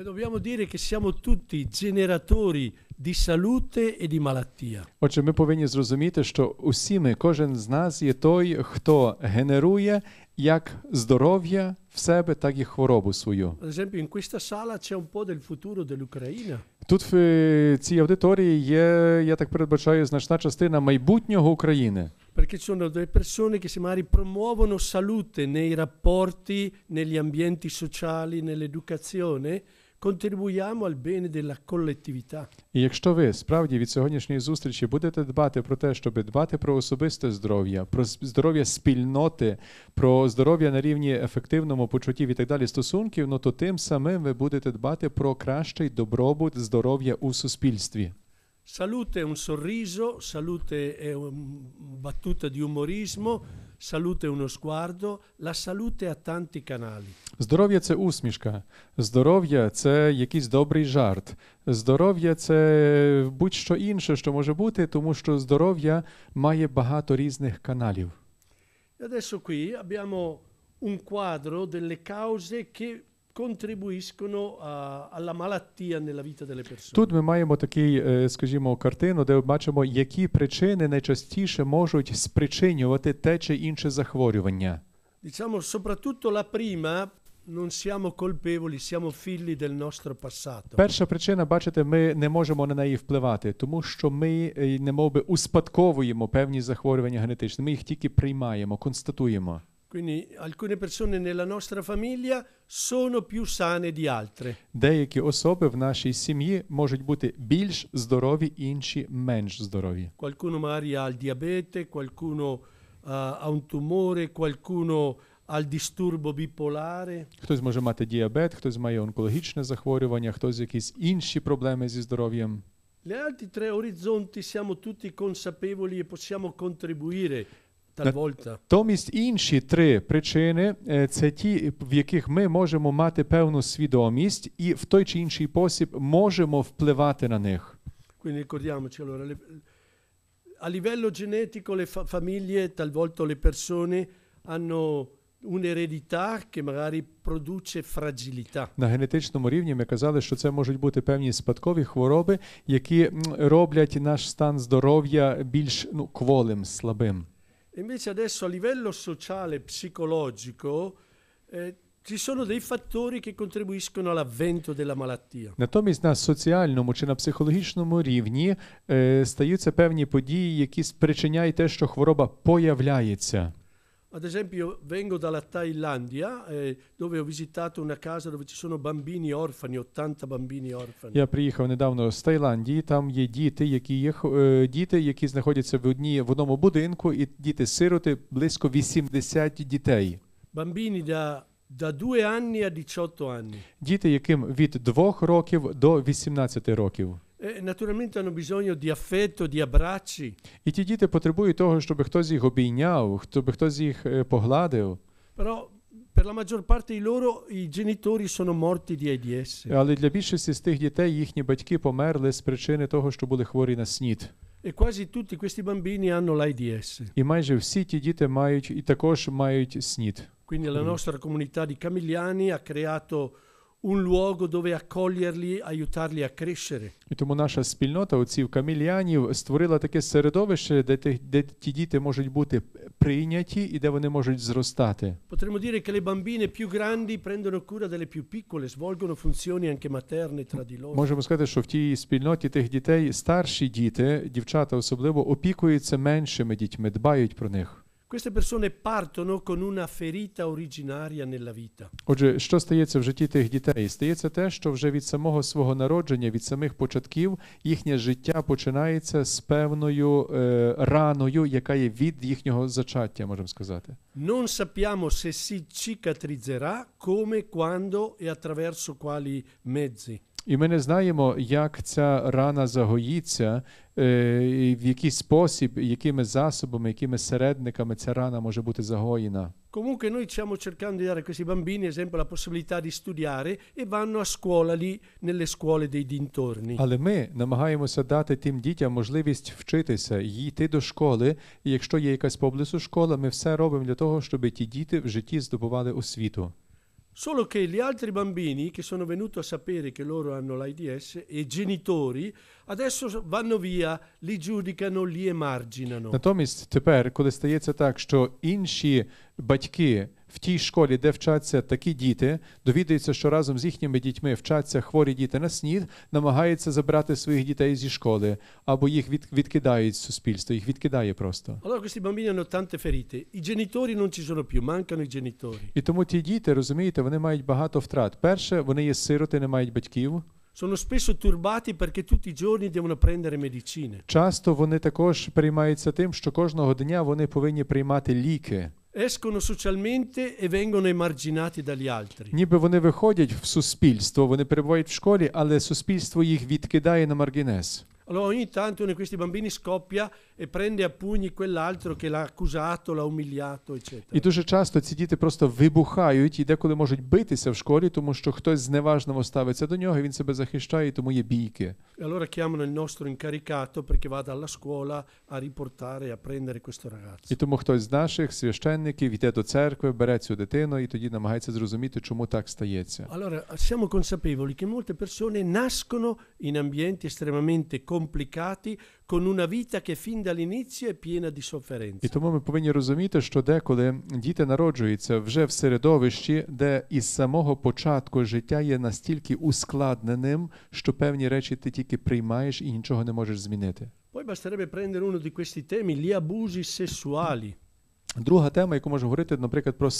Beh, dobbiamo dire che siamo tutti generatori di salute e di malattia. Отже, ми повинні зрозуміти, що усі ми, кожен з нас є той, хто генерує як здоров'я в себе, так і хворобу свою. Ad esempio, in questa sala c'è un po' del futuro dell'Ucraina. Тут в цій аудиторії є, я так передбачаю, значна частина майбутнього України. Perché sono delle persone che si magari promuovono salute nei rapporti, negli ambienti sociali, nell'educazione. Контрибуємо al bene della collettività. І якщо ви справді від сьогоднішньої зустрічі будете дбати про те, щоб дбати про особисте здоров'я, про здоров'я спільноти, про здоров'я на рівні ефективному почуттів і так далі стосунків, ну то тим самим ви будете дбати про кращий добробут здоров'я у суспільстві. Salute è un sorriso, salute è una battuta di umorismo. Salute uno sguardo, la salute ha tanti canali. Здоров'я це усмішка, здоров'я це якийсь добрий жарт, здоров'я це будь-що інше, що може бути, тому що здоров'я має багато різних каналів. adesso qui abbiamo un quadro delle cause che contribuiscono a, alla malattia nella vita delle persone. Тут ми маємо такий, е, скажімо, картину, де бачимо, які причини найчастіше можуть спричинювати те чи інше захворювання. Diciamo soprattutto la prima Non siamo colpevoli, siamo figli del nostro passato. Перша причина, бачите, ми не можемо на неї впливати, тому що ми е, немов би успадковуємо певні захворювання генетичні. Ми їх тільки приймаємо, констатуємо. Quindi alcune persone nella nostra famiglia sono più sane di altre. Деякі особи в нашій сім'ї можуть бути більш здорові, інші менш здорові. Qualcuno magari ha il diabete, qualcuno uh, ha un tumore, qualcuno ha il disturbo bipolare. Хтось може мати діабет, хтось має онкологічне захворювання, хтось якісь інші проблеми зі здоров'ям. Gli altri tre orizzonti siamo tutti consapevoli e possiamo contribuire Натомість інші три причини е, це ті, в яких ми можемо мати певну свідомість і в той чи інший спосіб можемо впливати на них. Quindi ricordiamoci allora le, a livello genetico le fa- famiglie, talvolta le persone hanno un'eredità che magari produce fragilità. На генетичному рівні ми казали, що це можуть бути певні спадкові хвороби, які роблять наш стан здоров'я більш ну, кволим, слабим. Invece adesso a livello sociale e psicologico eh, ci sono dei fattori che contribuiscono all'avvento della malattia. Натомість на соціальному чи на психологічному рівні е, стаються певні події, які спричиняють те, що хвороба появляється. Ad esempio vengo dalla Thailandia eh, dove ho visitato una casa dove ci sono bambini orfani, 80 bambini orfani. Я приїхав недавно з Таїландії, там є діти, які є, е, діти, які знаходяться в одній в одному будинку і діти-сироти близько 80 дітей. Bambini da da 2 anni a 18 anni. Діти, яким від 2 років до 18 років. Eh, naturalmente hanno bisogno di affetto, di abbracci. І ті діти потребують того, щоб хтось їх обійняв, щоб хтось їх погладив. Però per la maggior parte di loro i genitori sono morti di AIDS. Але для більшості з тих дітей їхні батьки померли з причини того, що були хворі на снід. E quasi tutti questi bambini hanno l'AIDS. І майже всі ті діти мають і також мають снід. Quindi la nostra comunità di Camigliani ha creato un luogo dove accoglierli, aiutarli a crescere. І тому наша спільнота отців камільянів створила таке середовище, де, те- де ті діти можуть бути прийняті і де вони можуть зростати. Potremmo dire che le bambine più grandi prendono cura delle più piccole, svolgono funzioni anche materne tra di loro. Можемо сказати, що в тій спільноті тих дітей старші діти, дівчата особливо, опікуються меншими дітьми, дбають про них. Queste persone partono con una ferita originaria nella vita. Отже, що стається в житті тих дітей? Стається те, що вже від самого свого народження, від самих початків, їхнє життя починається з певною е, раною, яка є від їхнього зачаття, можемо сказати. Non sappiamo se si cicatrizzerà come, quando e attraverso quali mezzi. І ми не знаємо, як ця рана загоїться, е, в який спосіб, якими засобами, якими середниками ця рана може бути загоєна. Comunque noi stiamo cercando di dare a questi bambini, ad esempio, la possibilità di studiare e vanno a scuola lì nelle scuole dei dintorni. Але ми намагаємося дати тим дітям можливість вчитися, йти до школи, і якщо є якась поблизу школа, ми все робимо для того, щоб ті діти в житті здобували освіту. Solo che gli altri bambini che sono venuti a sapere che loro hanno l'AIDS e genitori adesso vanno via, li giudicano, li emarginano. Натомість тепер, коли стається так, що інші батьки в тій школі, де вчаться такі діти, довідується, що разом з їхніми дітьми вчаться хворі діти на снід, намагаються забрати своїх дітей зі школи або їх від, відкидають з суспільства, їх відкидає просто. Allora questi bambini hanno tante ferite. I genitori non ci sono più, mancano i genitori. І тому ті діти, розумієте, вони мають багато втрат. Перше, вони є сироти, не мають батьків. Sono spesso turbati perché tutti i giorni devono prendere medicine. Часто вони також приймаються тим, що кожного дня вони повинні приймати ліки escono socialmente e vengono emarginati dagli altri. Ніби вони виходять в суспільство, вони перебувають в школі, але суспільство їх відкидає на маргінес. Allora ogni tanto uno di questi bambini scoppia e prende a pugni quell'altro che l'ha accusato, l'ha umiliato, eccetera. І дуже часто ці діти просто вибухають і деколи можуть битися в школі, тому що хтось зневажливо ставиться до нього, і він себе захищає, і тому є бійки. E allora chiamano il nostro incaricato perché vada alla scuola a riportare a prendere questo ragazzo. І тому хтось з наших священників йде до церкви, бере цю дитину і тоді намагається зрозуміти, чому так стається. Allora siamo consapevoli che molte persone nascono in ambienti estremamente comuni complicati con una vita che fin dall'inizio è piena di sofferenza. І тому ми повинні розуміти, що деколи діти народжуються вже в середовищі, де із самого початку життя є настільки ускладненим, що певні речі ти тільки приймаєш і нічого не можеш змінити. Poi basterebbe prendere uno di questi temi, gli abusi sessuali. Друга тема, яку можу говорити, наприклад, про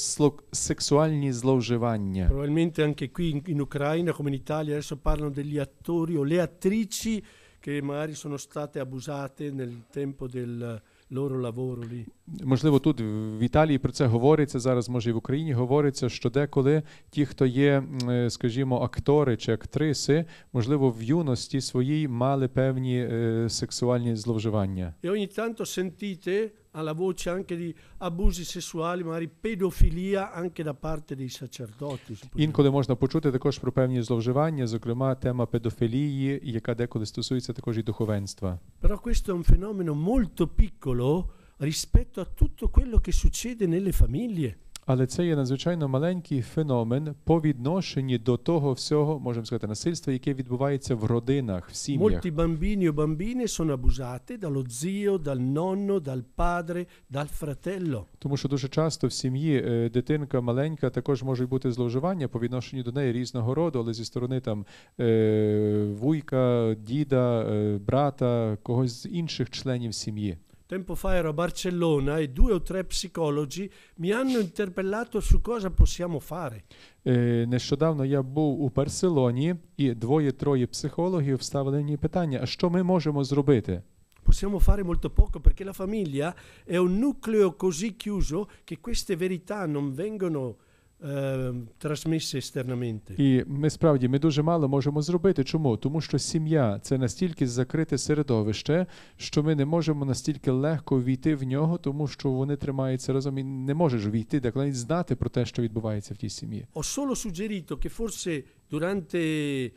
сексуальні зловживання. Probabilmente anche qui in Ucraina come in Italia adesso parlano degli attori o le attrici che magari sono state abusate nel tempo del loro lavoro lì. Можливо, тут в Італії про це говориться зараз, може і в Україні говориться, що деколи ті, хто є, е, скажімо, актори чи актриси, можливо, в юності своїй мали певні е, сексуальні зловживання. і e ogni tanto sentite alla voce anche di abusi sessuali, magari pedofilia anche da parte dei sacerdoti. Інколи можна почути також про певні зловживання, зокрема тема педофілії, яка деколи стосується також і духовенства. Però questo è un fenomeno molto piccolo rispetto a tutto quello che succede nelle famiglie. але це є надзвичайно маленький феномен по відношенні до того всього, можемо сказати, насильства, яке відбувається в родинах, в сім'ях. Molti bambini o bambine sono abusate dallo zio, dal nonno, dal padre, dal fratello. Тому що дуже часто в сім'ї е, дитинка маленька також можуть бути зловживання по відношенню до неї різного роду, але зі сторони там е, вуйка, діда, е, брата, когось з інших членів сім'ї. Tempo fa ero a Barcellona e due o tre psicologi mi hanno interpellato su cosa possiamo fare. Нещодавно я був у Барселоні, і двоє-троє психологів ставили мені питання: а що ми можемо зробити? Possiamo fare molto poco perché la famiglia è un nucleo così chiuso che queste verità non vengono Ем, Трансмісі екстернамінти. і ми справді ми дуже мало можемо зробити. Чому? Тому що сім'я це настільки закрите середовище, що ми не можемо настільки легко війти в нього, тому що вони тримаються разом і не можеш війти, так навіть знати про те, що відбувається в тій сім'ї. Ho solo suggerito che forse durante eh,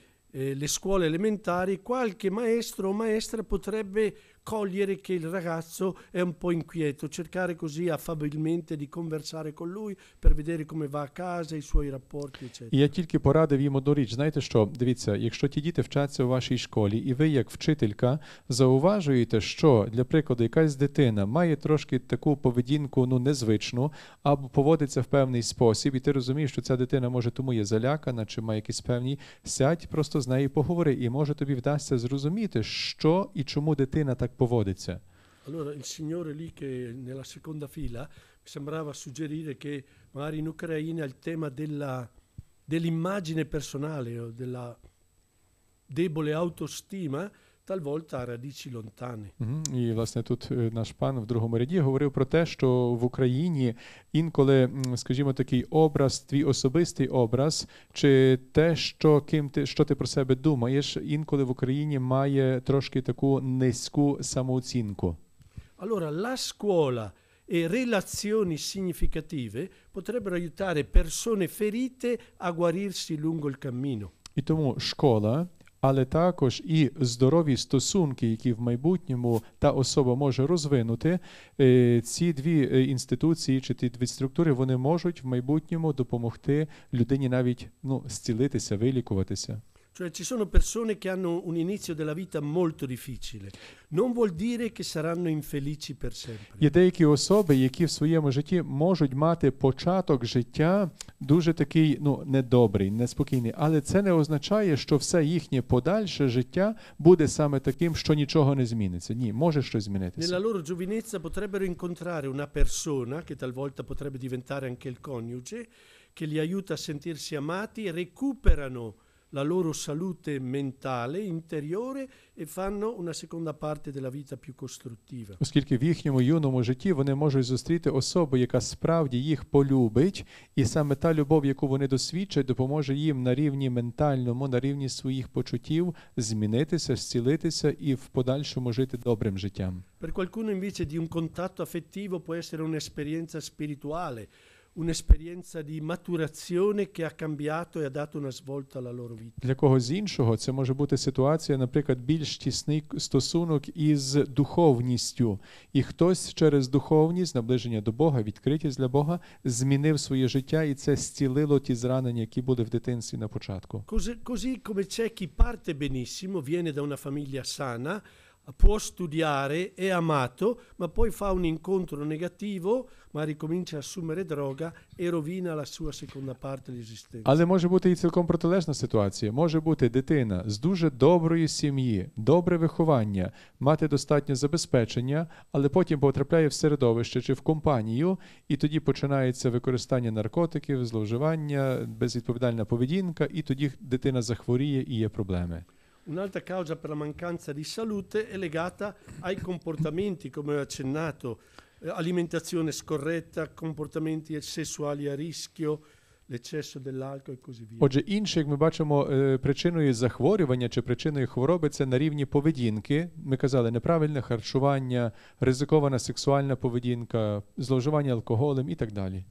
le scuole elementari qualche maestro o maestra potrebbe cogliere che il ragazzo è un po' inquieto, cercare così affabilmente di conversare con lui per vedere come va a casa, i suoi rapporti, eccetera. я тільки порадив йому до річ. Знаєте що? Дивіться, якщо ті діти вчаться у вашій школі, і ви, як вчителька, зауважуєте, що для прикладу якась дитина має трошки таку поведінку ну незвичну або поводиться в певний спосіб, і ти розумієш, що ця дитина може тому є залякана, чи має якісь певні сядь, просто з нею поговори, і може тобі вдасться зрозуміти, що і чому дитина так. поводиться. Allora il signore lì che nella seconda fila mi sembrava suggerire che magari in Ucraina il tema della, dell'immagine personale o della debole autostima talvolta radici lontane. І власне тут е, наш пан в другому ряді говорив про те, що в Україні інколи, скажімо, такий образ, твій особистий образ, чи те, що ким ти що ти про себе думаєш, інколи в Україні має трошки таку низьку самооцінку. Allora, la scuola e relazioni significative potrebbero aiutare persone ferite a guarirsi lungo il cammino. І тому школа але також і здорові стосунки, які в майбутньому та особа може розвинути. Е, ці дві е, інституції чи ті дві структури вони можуть в майбутньому допомогти людині навіть ну, зцілитися, вилікуватися. Cioè ci sono persone che hanno un inizio della vita molto difficile. Non vuol dire che saranno infelici per sempre. Є деякі особи, які в своєму житті можуть мати початок життя дуже такий, ну, недобрий, неспокійний, але це не означає, що все їхнє подальше життя буде саме таким, що нічого не зміниться. Ні, може щось змінитися. Nella loro giovinezza potrebbero incontrare una persona che talvolta potrebbe diventare anche il coniuge che li aiuta a sentirsi amati e recuperano la loro salute mentale, interiore e fanno una seconda parte della vita più costruttiva. Оскільки в їхньому юному житті вони можуть зустріти особу, яка справді їх полюбить, і саме та любов, яку вони досвідчать, допоможе їм на рівні ментальному, на рівні своїх почуттів змінитися, зцілитися і в подальшому жити добрим життям. Per qualcuno invece di un contatto affettivo può essere un'esperienza spirituale. Un'esperienza di maturazione che ha cambiato e ha dato una svolta alla loro vita. Для когось іншого це може бути ситуація, наприклад, більш тісний стосунок із духовністю, і хтось через духовність, наближення до Бога, відкритість для Бога, змінив своє життя, і це зцілило ті зранення, які були в дитинстві на початку. Così, così come c'è chi parte benissimo, viene da una famiglia sana, può studiare, è amato, ma poi fa un incontro negativo, ma ricomincia a assumere droga і e rovina la sua seconda parte dell'esistenza. Але може бути і цілком протилежна ситуація. Може бути дитина з дуже доброї сім'ї, добре виховання, мати достатнє забезпечення, але потім потрапляє в середовище чи в компанію, і тоді починається використання наркотиків, зловживання, безвідповідальна поведінка, і тоді дитина захворіє і є проблеми. Un'altra causa per la mancanza di salute è legata ai comportamenti, come ho accennato, eh, alimentazione scorretta, comportamenti sessuali a rischio, Лечещо делалько і козіві. Отже, інше, як ми бачимо, е, причиною захворювання чи причиною хвороби це на рівні поведінки. Ми казали неправильне харчування, ризикована сексуальна поведінка, зловживання алкоголем і так далі.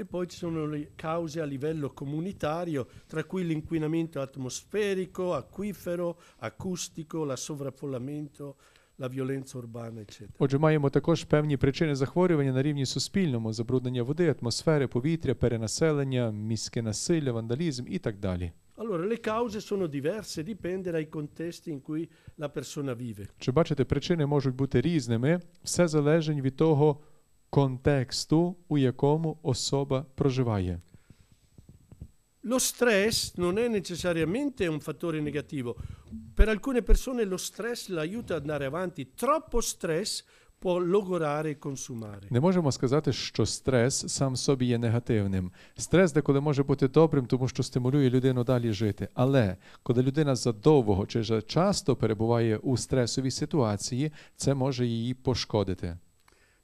E poi ci sono le cause a livello comunitario, tra cui l'inquinamento atmosferico, acquifero, acustico, la sovraffollamento, La віоленця урбана, Отже, маємо також певні причини захворювання на рівні суспільному: забруднення води, атмосфери, повітря, перенаселення, міське насилля, вандалізм і так далі. Allora, le cause sono diverse, dipende dai contesti in cui la persona vive. Чи бачите, причини можуть бути різними, все залежить від того, контексту, у якому особа проживає. Lo stress non è necessariamente un fattore negativo. Per alcune persone lo stress l'aiuta ad andare avanti. Troppo stress può logorare e consumare. Не можемо сказати, що стрес сам собі є негативним. Стрес деколи може бути добрим, тому що стимулює людину далі жити. Але коли людина задовго чи часто перебуває у стресовій ситуації, це може її пошкодити.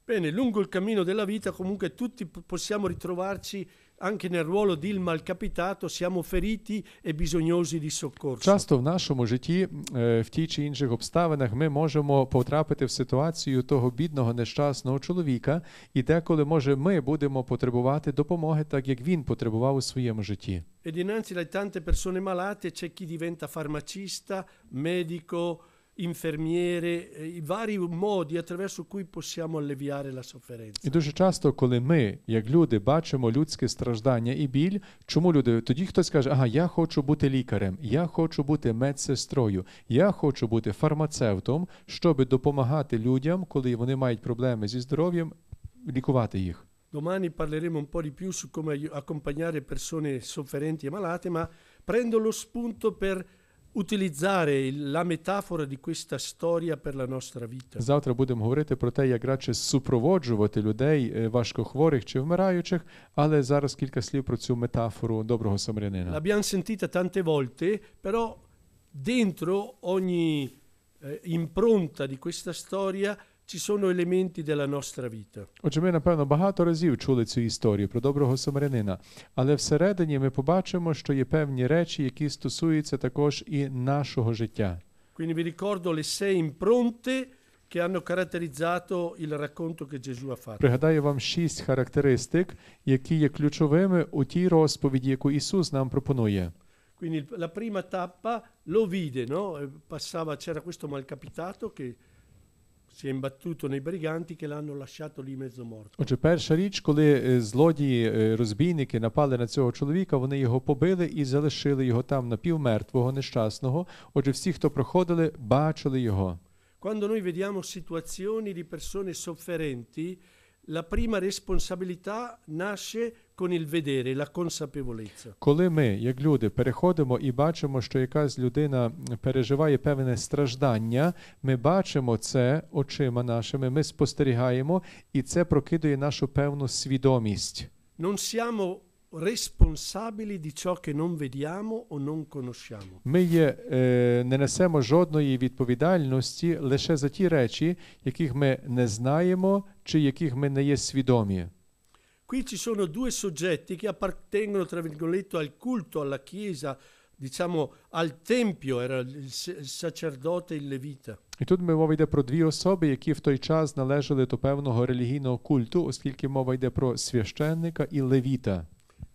Bene, lungo il cammino della vita comunque tutti possiamo ritrovarci anche nel ruolo di il malcapitato, siamo feriti і bisognosi di soccorso. Часто в нашому житті, в тій чи інших обставинах, ми можемо потрапити в ситуацію того бідного нещасного чоловіка, і деколи, може, ми будемо потребувати допомоги, так як він потребував у своєму житті. E dinanzi alle tante persone malate c'è chi diventa farmacista, medico, infermiere, eh, i vari modi attraverso cui possiamo alleviare la sofferenza. І дуже часто, коли ми, як люди, бачимо людське страждання і біль, чому люди тоді хтось каже, ага, я хочу бути лікарем, я хочу бути медсестрою, я хочу бути фармацевтом, щоб допомагати людям, коли вони мають проблеми зі здоров'ям, лікувати їх. Domani parleremo un po' di più su come accompagnare persone sofferenti e malate, ma prendo lo spunto per utilizzare la metafora di questa storia per la nostra vita. Завтра будемо говорити про те, як радше супроводжувати людей важкохворих чи вмираючих, але зараз кілька слів про цю метафору доброго самарянина. L'abbiamo sentita tante volte, però dentro ogni eh, impronta di questa storia Ci sono elementi della nostra vita. Отже, ми напевно багато разів чули цю історію про доброго самарянина, але всередині ми побачимо, що є певні речі, які стосуються також і нашого життя. Quindi vi ricordo le sei impronte che hanno caratterizzato il racconto che Gesù ha fatto. Пригадаю вам шість характеристик, які є ключовими у тій розповіді, яку Ісус нам пропонує. Quindi la prima tappa lo vide, no? E passava c'era questo malcapitato che si è imbattuto nei briganti che l'hanno lasciato lì mezzo morto. Отже, перша річ, коли е, злодії, е, розбійники напали на цього чоловіка, вони його побили і залишили його там напівмертвого, нещасного. Отже, всі, хто проходили, бачили його. Quando noi vediamo situazioni di persone sofferenti, la prima responsabilità nasce con il vedere, la consapevolezza. Коли ми, як люди, переходимо і бачимо, що якась людина переживає певне страждання, ми бачимо це очима нашими, ми спостерігаємо, і це прокидує нашу певну свідомість. Non siamo responsabili di ciò che non vediamo o non conosciamo. Ми є, е, не несемо жодної відповідальності лише за ті речі, яких ми не знаємо чи яких ми не є свідомі. Qui ci sono due soggetti che appartengono tra virgolette al culto, alla chiesa, diciamo al tempio, era il, sacerdote e il levita. І тут мова йде про дві особи, які в той час належали до певного релігійного культу, оскільки мова йде про священника і левіта.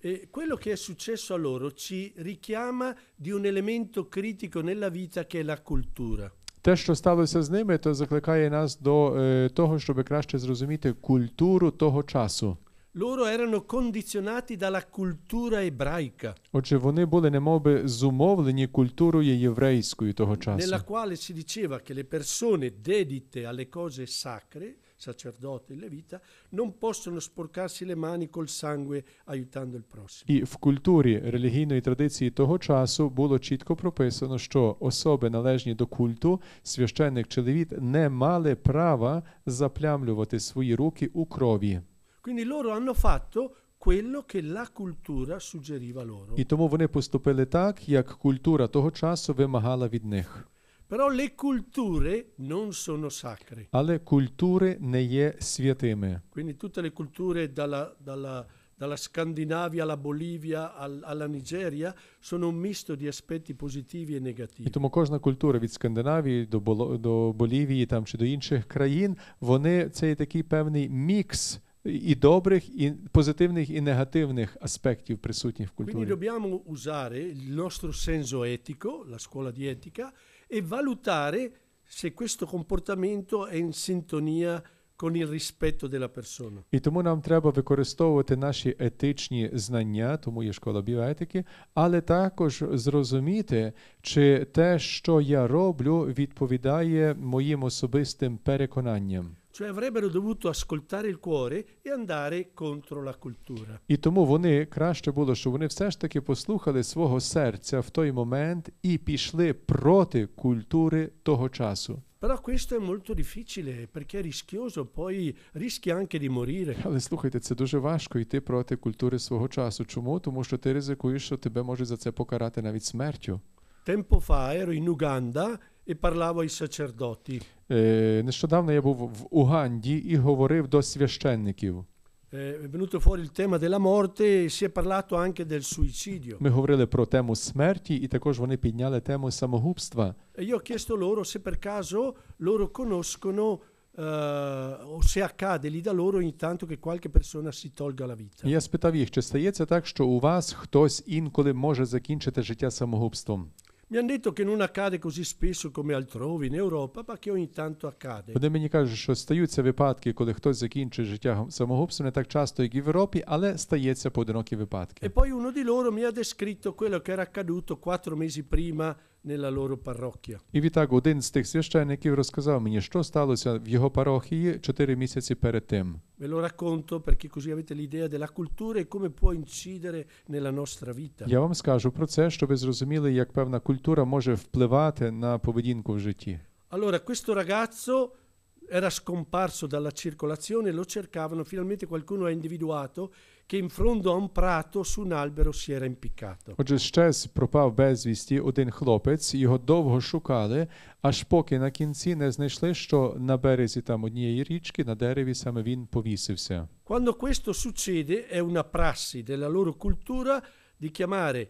E quello che è successo a loro ci richiama di un elemento critico nella vita che è la cultura. Те, що сталося з ними, то закликає нас до е, того, щоб краще зрозуміти культуру того часу. Loro erano condizionati dalla cultura ebraica. Отже, вони були немовби зумовлені культурою єврейською того часу. Nella quale si diceva che le persone dedite alle cose sacre sacerdote e levita, non possono sporcarsi le mani col sangue aiutando il prossimo. І в культурі релігійної традиції того часу було чітко прописано, що особи належні до культу, священник чи левіт, не мали права заплямлювати свої руки у крові. Quindi loro hanno fatto quello che la cultura suggeriva loro. І тому вони поступили так, як культура того часу вимагала від них. Però le culture non sono sacre. Але культури не є святими. Quindi tutte le culture dalla, dalla, dalla Scandinavia alla Bolivia al, alla Nigeria sono un misto di aspetti positivi e negativi. І тому кожна культура від Scandinavia до, Боло, до Болівії там чи до інших країн, вони це такий певний мікс і добрих, і позитивних, і негативних аспектів присутніх в культурі. Quindi dobbiamo usare il nostro senso etico, la scuola di etica, e valutare se questo comportamento è in sintonia con il rispetto della persona. І тому нам треба використовувати наші етичні знання, тому є школа біоетики, але також зрозуміти, чи те, що я роблю, відповідає моїм особистим переконанням. Cioè avrebbero dovuto ascoltare il cuore e andare contro la cultura. І тому вони краще було, щоб вони все ж таки послухали свого серця в той момент і пішли проти культури того часу. Però questo è molto difficile perché è rischioso, poi rischi anche di morire. Але слухайте, це дуже важко йти проти культури свого часу. Чому? Тому що ти ризикуєш, що тебе може за це покарати навіть смертю. Tempo fa ero in Uganda і parlavo ai sacerdoti. E, нещодавно я був в Уганді і говорив до священників. È venuto fuori il tema della morte e si è parlato anche del suicidio. Ми говорили про тему смерті і також вони підняли тему самогубства. E io ho chiesto loro se per caso loro conoscono Uh, o se accade lì da loro ogni tanto che qualche persona si tolga la vita. Я спитав їх, чи стається так, що у вас хтось інколи може закінчити життя самогубством? Mi hanno detto che non accade così spesso come altrove in Europa, ma che ogni tanto accade. Вони мені кажуть, що стаються випадки, коли хтось закінчує життя самогубством не так часто, як і в Європі, але стається поодинокі випадки. E poi uno di loro mi ha descritto quello che era accaduto quattro mesi prima І відтак один з тих священників розказав мені, що сталося в його парохії чотири місяці перед тим. Я вам скажу про це, щоб ви зрозуміли, як певна культура може впливати на поведінку в житті. Allora, questo ragazzo era scomparso dalla circolazione, lo cercavano, finalmente qualcuno ha individuato che in fondo a un prato su un albero si era impiccato. Отже, щез пропав безвісті один хлопець, його довго шукали, аж поки на кінці не знайшли, що на березі там однієї річки, на дереві саме він повісився. Quando questo succede è una prassi della loro cultura di chiamare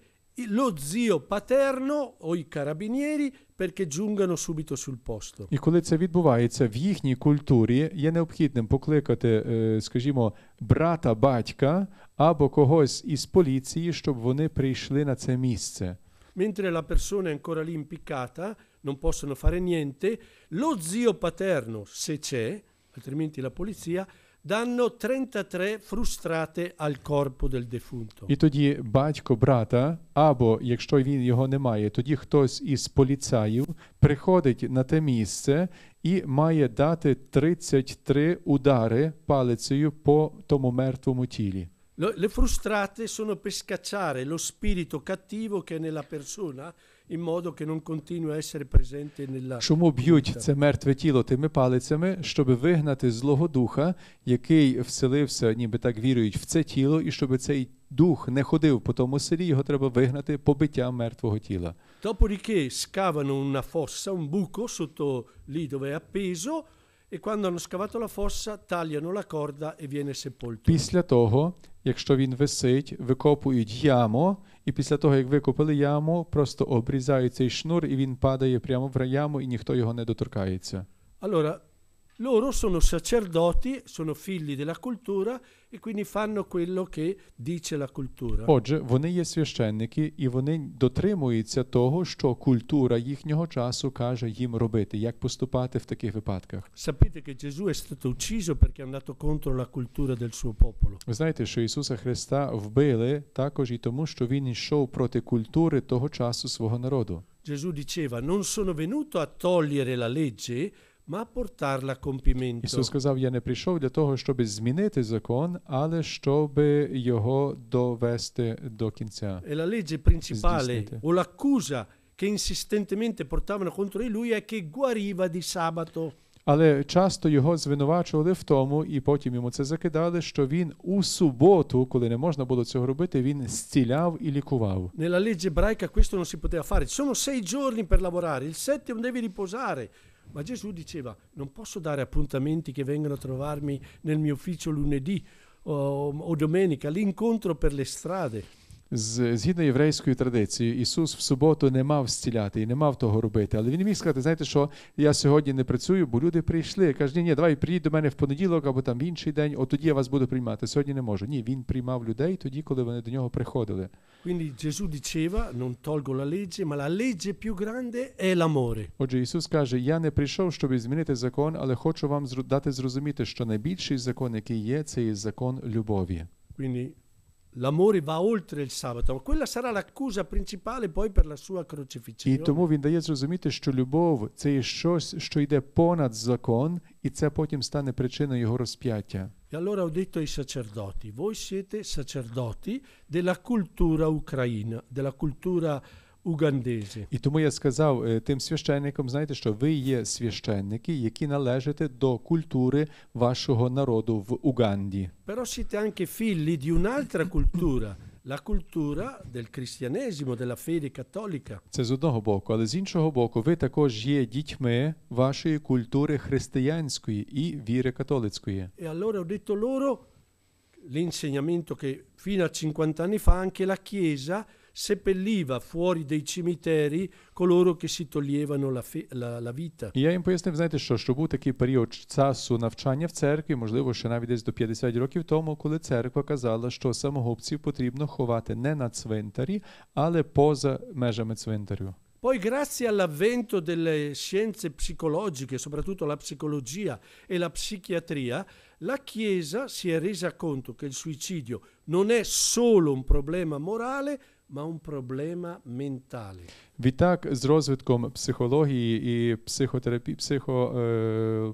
lo zio paterno o i carabinieri perché giungano subito sul posto. І коли це відбувається в їхній культурі, є необхідним покликати, скажімо, брата батька або когось із поліції, щоб вони прийшли на це місце. Mentre la persona è ancora lì impiccata, non possono fare niente, lo zio paterno, se c'è, altrimenti la polizia danno 33 frustrate al corpo del defunto. І тоді батько брата, або якщо він його не має, тоді хтось із поліцаїв приходить на те місце і має дати 33 удари палицею по тому мертвому тілі. Le frustrate sono per scacciare lo spirito cattivo che è nella persona Чому б'ють це мертве тіло тими палицями, щоб вигнати злого духа, який вселився, ніби так вірують, в це тіло, і щоб цей дух не ходив по тому селі, його треба вигнати побиття мертвого тіла. Dopodiché scavano una fossa, un buco sotto lì dove è appeso, e quando hanno scavato la fossa tagliano la corda e viene sepolto. Після того, якщо він висить, викопують яму, і після того, як викопали яму, просто обрізаю цей шнур, і він падає прямо в яму, і ніхто його не доторкається. Allora, loro sono sacerdoti, sono figli della cultura e quindi fanno quello che dice la cultura. Отже, вони є священники і вони дотримуються того, що культура їхнього часу каже їм робити, як поступати в таких випадках. Sapete che Gesù è stato ucciso perché è andato contro la cultura del suo popolo. Ви знаєте, що Ісуса Христа вбили також і тому, що він йшов проти культури того часу свого народу. Gesù diceva: "Non sono venuto a togliere la legge, ma a portarla a compimento. Ісус сказав, я не прийшов для того, щоб змінити закон, але щоб його довести до кінця. E la legge principale Здійснити. o l'accusa che insistentemente portavano contro di lui è che guariva di sabato. Але часто його звинувачували в тому, і потім йому це закидали, що він у суботу, коли не можна було цього робити, він зціляв і лікував. Nella legge ebraica questo non si poteva fare. Ci sono sei giorni per lavorare, il settimo devi riposare. Ma Gesù diceva, non posso dare appuntamenti che vengano a trovarmi nel mio ufficio lunedì o, o domenica, l'incontro per le strade. Згідно єврейської традиції, Ісус в суботу не мав зціляти і не мав того робити. Але він міг сказати, знаєте, що я сьогодні не працюю, бо люди прийшли. Каже, ні, ні, давай приїдь до мене в понеділок або там в інший день, от тоді я вас буду приймати. Сьогодні не можу. Ні, він приймав людей тоді, коли вони до нього приходили. Quindi Gesù diceva, non tolgo la legge, ma la legge più grande è l'amore. Отже, Ісус каже, я не прийшов, щоб змінити закон, але хочу вам дати зрозуміти, що найбільший закон, який є, це є закон любові. Quindi l'amore va oltre il sabato. Quella sarà l'accusa principale poi per la sua crocifissione. І тому він дає зрозуміти, що любов це є щось, що йде понад закон, і це потім стане причиною його розп'яття. E allora ho detto ai sacerdoti, voi siete sacerdoti della cultura ucraina, della cultura ucraina угандезі. І тому я сказав е, тим священникам, знаєте, що ви є священники, які належите до культури вашого народу в Уганді. Però siete anche figli di un'altra cultura. La cultura del cristianesimo, della fede cattolica. Це з одного боку, але з іншого боку, ви також є дітьми вашої культури християнської і віри католицької. E allora ho detto loro l'insegnamento che fino a 50 anni fa anche la Chiesa seppelliva fuori dei cimiteri coloro che si toglievano la, fe- la, la vita. Я їм пояснив, знаєте що, що був такий період часу навчання в церкві, можливо, ще навіть десь до 50 років тому, коли церква казала, що самогубців потрібно ховати не на цвинтарі, але поза межами цвинтарю. Poi grazie all'avvento delle scienze psicologiche, soprattutto la psicologia e la psichiatria, la Chiesa si è resa conto che il suicidio non è solo un problema morale, ma un problema mentale. Відтак, з розвитком психології і психотерапії, психо, е,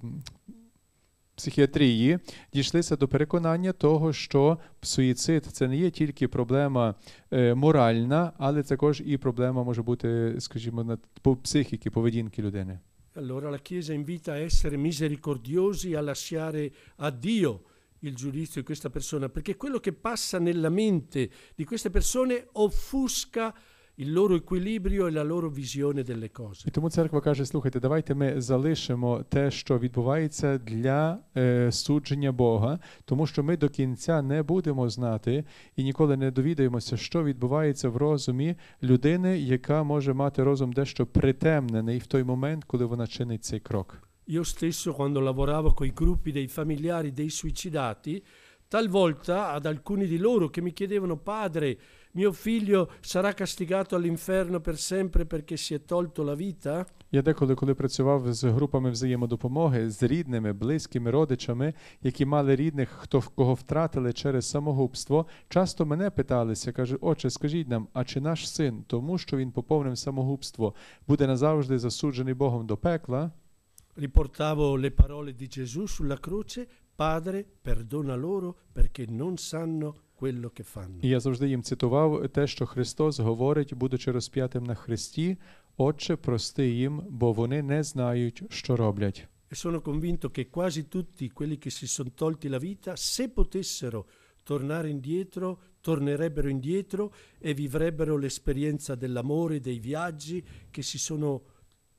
психіатрії дійшлися до переконання того, що суїцид це не є тільки проблема е, моральна, але також і проблема може бути, скажімо, на психіки, поведінки людини. Allora la Chiesa invita a essere misericordiosi, a lasciare a Dio il giudizio di questa persona, perché quello che passa nella mente di queste persone offusca il loro equilibrio e la loro visione delle cose. І тому церква каже: слухайте, давайте ми залишимо те, що відбувається для е, судження Бога, тому що ми до кінця не будемо знати і ніколи не довідаємося, що відбувається в розумі людини, яка може мати розум дещо притемнений в той момент, коли вона чинить цей крок. Io stesso quando lavoravo con i gruppi dei familiari dei suicidati, talvolta ad alcuni di loro che mi chiedevano padre, mio figlio sarà castigato all'inferno per sempre perché si è tolto la vita? Я деколи, коли працював з групами взаємодопомоги, з рідними, близькими, родичами, які мали рідних, хто кого втратили через самогубство, часто мене питалися, каже, отче, скажіть нам, а чи наш син, тому що він поповнив самогубство, буде назавжди засуджений Богом до пекла? riportavo le parole di Gesù sulla croce, Padre, perdona loro perché non sanno quello che fanno. я завжди їм цитував те, що Христос говорить, будучи розп'ятим на Христі, Отче, прости їм, бо вони не знають, що роблять. E sono convinto che quasi tutti quelli che si sono tolti la vita, se potessero tornare indietro, tornerebbero indietro e vivrebbero l'esperienza dell'amore, dei viaggi che si sono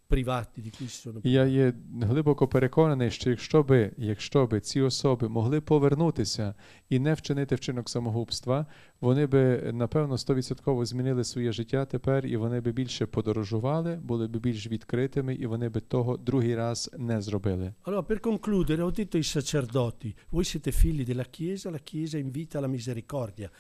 приватні, які сьогодні. Я є глибоко переконаний, що якщо би, якщо би ці особи могли повернутися і не вчинити вчинок самогубства, вони би напевно стовідсотково змінили своє життя тепер, і вони би більше подорожували, були би більш відкритими, і вони би того другий раз не зробили. Allora, per concludere, ho detto ai sacerdoti, voi siete figli della Chiesa, la Chiesa invita alla misericordia.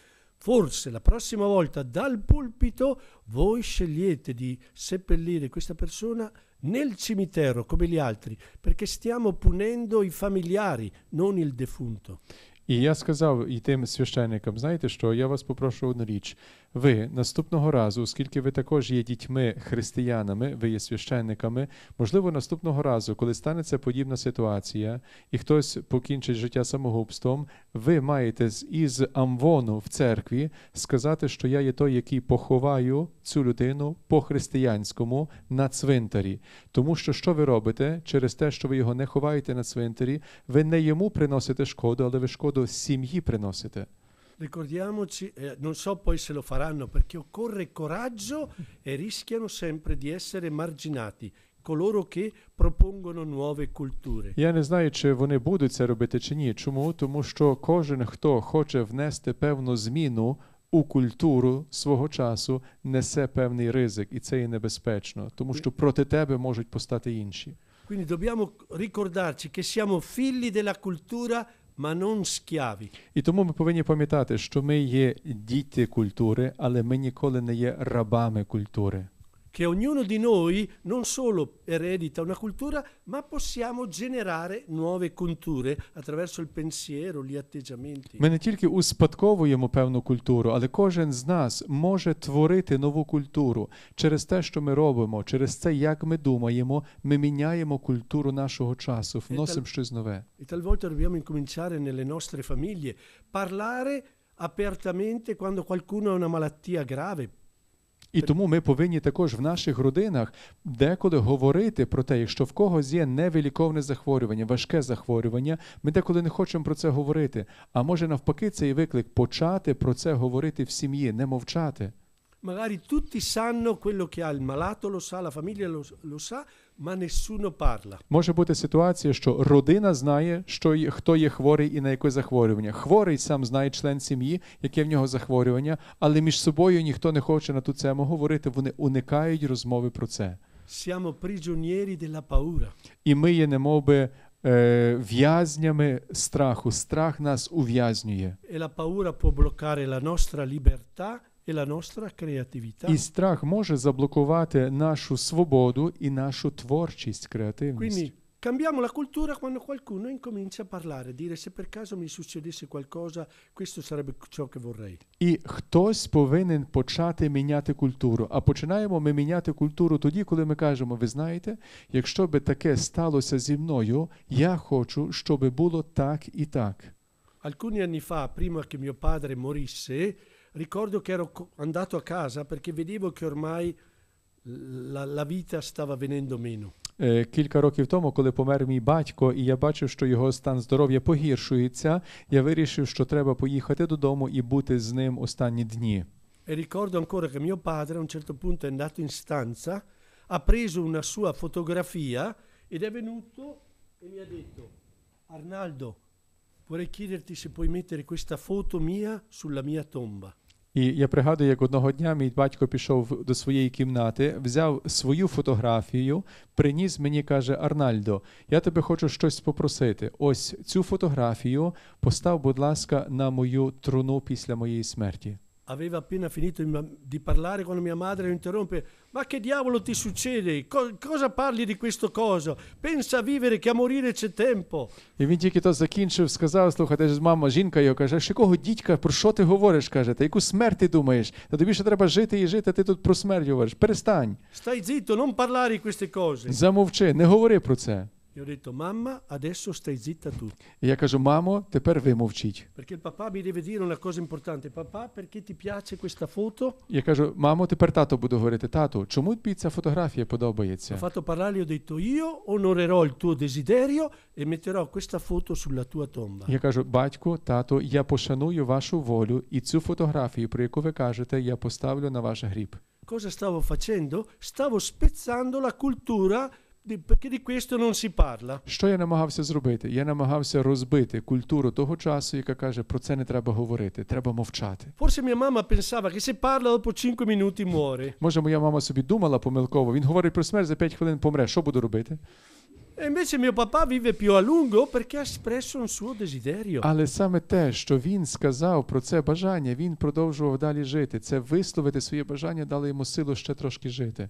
Forse la prossima volta dal pulpito voi scegliete di seppellire questa persona nel cimitero come gli altri, perché stiamo punendo i familiari, non il defunto. І я сказав і тим священникам, знаєте що, я вас попрошу одну річ. Ви наступного разу, оскільки ви також є дітьми, християнами, ви є священниками, можливо, наступного разу, коли станеться подібна ситуація, і хтось покінчить життя самогубством, ви маєте із амвону в церкві сказати, що я є той, який поховаю цю людину по-християнському на цвинтарі. Тому що що ви робите через те, що ви його не ховаєте на цвинтарі, ви не йому приносите шкоду, але ви шкоду сім'ї приносите. Ricordiamoci, eh, non so poi se lo faranno perché occorre coraggio e rischiano sempre di essere marginati coloro che propongono nuove culture. Я не знаю, чи вони будуть це робити чи ні. Чому? Тому що кожен, хто хоче внести певну зміну у культуру свого часу, несе певний ризик, і це є небезпечно, тому що проти тебе можуть постати інші. Quindi dobbiamo ricordarci che siamo figli della cultura ma non schiavi. І тому ми повинні пам'ятати, що ми є діти культури, але ми ніколи не є рабами культури. che ognuno di noi non solo eredita una cultura, ma possiamo generare nuove culture attraverso il pensiero, gli atteggiamenti. Ми не тільки успадковуємо певну культуру, але кожен з нас може творити нову культуру через те, що ми робимо, через те, як ми думаємо, ми міняємо культуру нашого часу, вносимо щось нове. І talvolta dobbiamo incominciare nelle nostre famiglie parlare apertamente quando qualcuno ha una malattia grave І тому ми повинні також в наших родинах деколи говорити про те, якщо в когось є невиліковне захворювання, важке захворювання, ми деколи не хочемо про це говорити. А може навпаки, цей виклик почати про це говорити в сім'ї, не мовчати. Магарі tutti sanno quello che ha il malato, lo sa, la famiglia lo, lo sa, Ma nessuno parla. Може бути ситуація, що родина знає, що є, хто є хворий і на яке захворювання. Хворий сам знає член сім'ї, яке в нього захворювання, але між собою ніхто не хоче на ту тему говорити. Вони уникають розмови про це. Siamo prigionieri della paura. І ми є немовби е, в'язнями страху. Страх нас ув'язнює. E la paura può bloccare la nostra libertà e la nostra creatività. І страх може заблокувати нашу свободу і нашу творчість, креативність. Quindi Cambiamo la cultura quando qualcuno incomincia a parlare, dire se per caso mi succedesse qualcosa, questo sarebbe ciò che vorrei. І хтось повинен почати міняти культуру. А починаємо ми міняти культуру тоді, коли ми кажемо, ви знаєте, якщо би таке сталося зі мною, я хочу, щоб було так і так. Alcuni anni fa, prima che mio padre morisse, ricordo che ero andato a casa perché vedevo che ormai la, la vita stava venendo meno. Кілька років тому, коли помер мій батько, і я бачив, що його стан здоров'я погіршується, я вирішив, що треба поїхати додому і бути з ним останні дні. E ricordo ancora che mio padre a un certo punto è andato in stanza, ha preso una sua fotografia ed è venuto e mi ha detto: Arnaldo, vorrei chiederti se puoi mettere questa foto mia sulla mia tomba. І я пригадую, як одного дня мій батько пішов до своєї кімнати, взяв свою фотографію, приніс мені, каже Арнальдо, я тебе хочу щось попросити. Ось цю фотографію постав, будь ласка, на мою труну після моєї смерті aveva appena finito di parlare quando mia madre lo interrompe. Ma che diavolo ti succede? Co- cosa parli di questo coso? Pensa a vivere che a morire c'è tempo. І він тільки то закінчив, сказав, слухайте, ж мама, жінка його каже, що якого дідька, про що ти говориш, каже, та яку смерть ти думаєш? Та тобі ще треба жити і жити, ти тут про смерть говориш. Перестань. Стай zitto, non parlare queste cose. Замовчи, не говори про це. ho detto, mamma, adesso stai zitta tu. я кажу, мамо, тепер ви Perché il papà mi deve dire una cosa importante. Papà, perché ti piace questa foto? Я кажу, мамо, тепер тато буду говорити, тату, чому тобі ця фотографія подобається? Ho fatto parlare, ho detto io onorerò il tuo desiderio e metterò questa foto sulla tua tomba. Я кажу, батьку, тато, я пошаную вашу волю і цю фотографію, про яку ви кажете, я поставлю на ваш гріб. Cosa stavo facendo? Stavo spezzando la cultura Perché di questo non si parla. Що я намагався зробити? Я намагався розбити культуру того часу, яка каже, про це не треба говорити, треба мовчати. Forse mia mamma pensava che se parla dopo 5 minuti muore. Може, моя мама собі думала помилково. Він говорить про смерть за 5 хвилин помре. Що буду робити? E invece mio papà vive più a lungo perché ha espresso un suo desiderio. Але саме те, що він сказав про це бажання, він продовжував далі жити. Це висловити своє бажання дало йому силу ще трошки жити.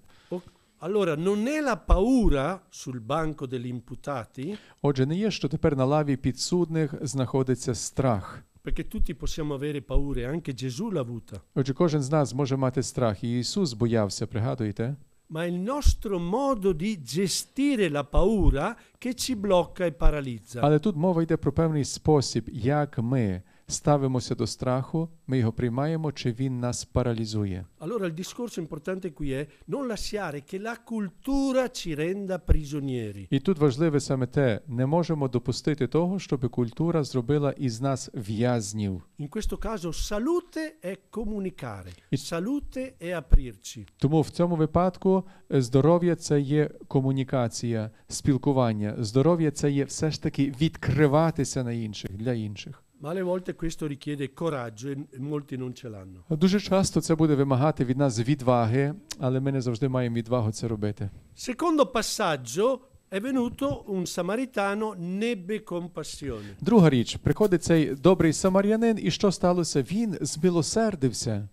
Allora, non è la paura sul banco degli imputati. Отже, не є, що тепер на лаві підсудних знаходиться страх. Perché tutti possiamo avere paure, anche Gesù l'ha avuta. Отже, кожен з нас може мати страх, і Ісус боявся, пригадуєте? Ma il nostro modo di gestire la paura che ci blocca e paralizza. Але тут мова йде про певний спосіб, як ми ставимося до страху, ми його приймаємо, чи він нас паралізує. Allora il discorso importante qui è non lasciare che la cultura ci renda prigionieri. І тут важливе саме те, не можемо допустити того, щоб культура зробила із нас в'язнів. In questo caso salute è comunicare, salute è aprirci. Тому в цьому випадку е, здоров'я це є комунікація, спілкування. Здоров'я це є все ж таки відкриватися на інших, для інших. Ma alle volte questo richiede coraggio e, e molti non ce l'hanno. Дуже часто це буде вимагати від нас відваги, але ми не завжди маємо відвагу це робити. Secondo passaggio è venuto un samaritano nebbe compassione. Друга річ, приходить цей добрий самарянин і що сталося? Він змилосердився.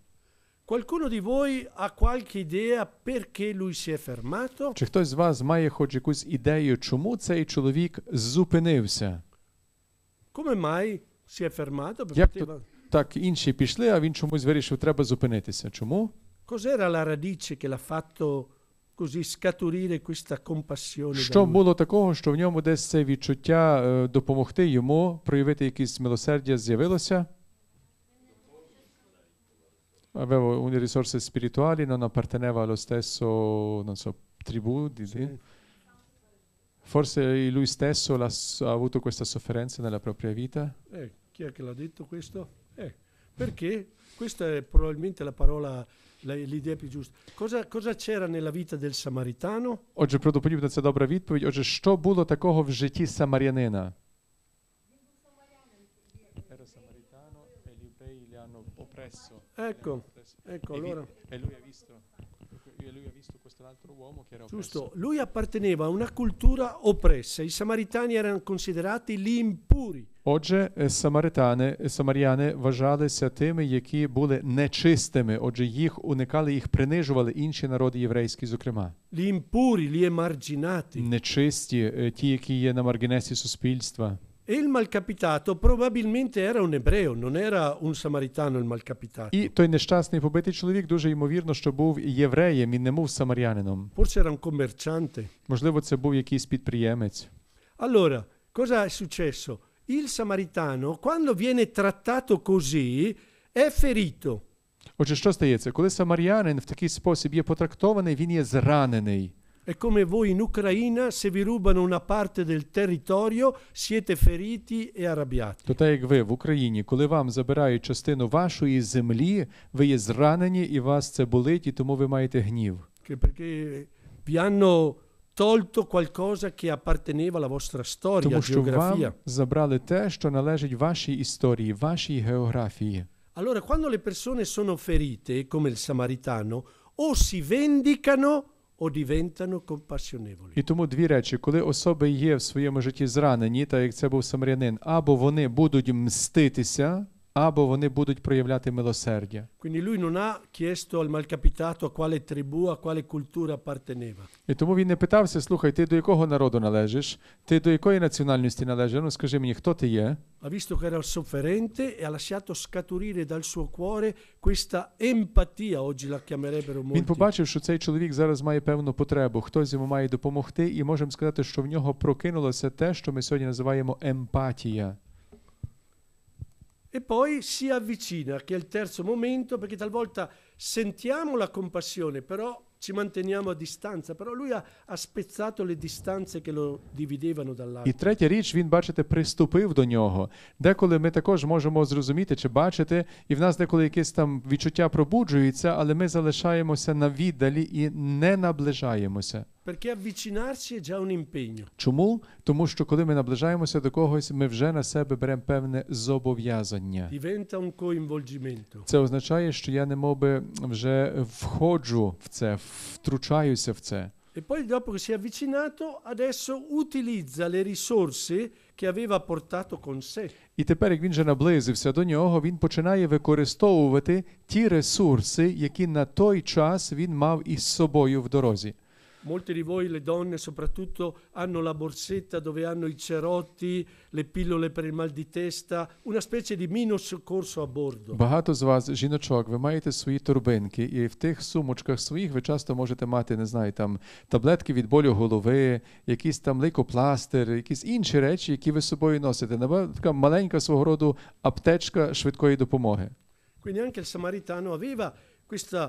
Qualcuno di voi ha qualche idea perché lui si è fermato? Чи хтось з вас має хоч якусь ідею, чому цей чоловік зупинився? Come mai si è fermato. Як poteva... так інші пішли, а він чомусь вирішив, треба зупинитися. Чому? Cos'era la radice che l'ha fatto così scaturire questa compassione? Що було такого, що в ньому десь це відчуття е, допомогти йому проявити якісь милосердя з'явилося? Avevo un risorse spirituali, non apparteneva allo stesso, non so, tribù di sì. Forse lui stesso ha avuto questa sofferenza nella propria vita? Eh, chi è che l'ha detto questo? Eh, perché questa è probabilmente la parola, l'idea più giusta. Cosa, cosa c'era nella vita del samaritano? Oggi Oggi, una Отже, правдоподібно це добра відповідь. Отже, що було такого в житті самарянина? Ecco, ecco, allora. E lui ha visto questo. quest'altro uomo che era oppresso. Giusto, lui apparteneva a una cultura oppressa, i samaritani erano considerati gli impuri. Отже, самаритани, самаряни вважалися тими, які були нечистими. Отже, їх уникали, їх принижували інші народи єврейські, зокрема. Gli impuri, gli emarginati. Нечисті, ті, які є на маргінесі суспільства. E il malcapitato probabilmente era un ebreo, non era un samaritano il malcapitato. І той нещасний побитий чоловік дуже ймовірно, що був євреєм, він не був самарянином. Forse era un commerciante. Можливо, це був якийсь підприємець. Allora, cosa è successo? Il samaritano, quando viene trattato così, è ferito. Отже, що стається? Коли самарянин в такий спосіб є потрактований, він є зранений. È come voi in Ucraina, se vi rubano una parte del territorio, siete feriti e arrabbiati. То так як ви в Україні, коли вам забирають частину вашої землі, ви є зранені і вас це болить, і тому ви маєте гнів. Che perché vi hanno tolto qualcosa che apparteneva alla vostra storia, Тому що geografia. вам забрали те, що належить вашій історії, вашій географії. Allora, quando le persone sono ferite, come il samaritano, o si vendicano o diventano compassionevoli. І тому дві речі, коли особи є в своєму житті зранені, так як це був самарянин, або вони будуть мститися, або вони будуть проявляти милосердя. Quindi lui non ha chiesto al malcapitato a quale tribù, a quale cultura apparteneva. І тому він не питався, слухай, ти до якого народу належиш? Ти до якої національності належиш? Ну скажи мені, хто ти є? Ha visto che era sofferente e ha lasciato scaturire dal suo cuore questa empatia, oggi la chiamerebbero molti. Він побачив, що цей чоловік зараз має певну потребу, хтось йому має допомогти, і можемо сказати, що в нього прокинулося те, що ми сьогодні називаємо емпатія. E poi si avvicina, che è il terzo momento, perché talvolta sentiamo la compassione, però ci manteniamo a distanza. Però lui ha, ha spezzato le distanze che lo dividevano dall'altro. І третя річ, він, бачите, приступив до нього. Деколи ми також можемо зрозуміти чи бачити, і в нас деколи якесь там відчуття пробуджується, але ми залишаємося на віддалі і не наближаємося. Perché avvicinarsi è già un impegno. Чому? Тому що коли ми наближаємося до когось, ми вже на себе беремо певне зобов'язання. Diventa un coinvolgimento. Це означає, що я не би вже входжу в це, втручаюся в це. E poi dopo che si è avvicinato, adesso utilizza le risorse che aveva portato con sé. І тепер, як він же наблизився до нього, він починає використовувати ті ресурси, які на той час він мав із собою в дорозі. Molte di voi, le donne soprattutto, hanno la borsetta dove hanno i cerotti, le pillole per il mal di testa, una specie di mino soccorso a bordo. Багато з вас, жіночок, ви маєте свої турбинки, і в тих сумочках своїх ви часто можете мати, не знаю, там таблетки від болю голови, якісь там лейкопластир, якісь інші речі, які ви з собою носите. Така маленька свого роду аптечка швидкої допомоги. Quindi anche il samaritano aveva questa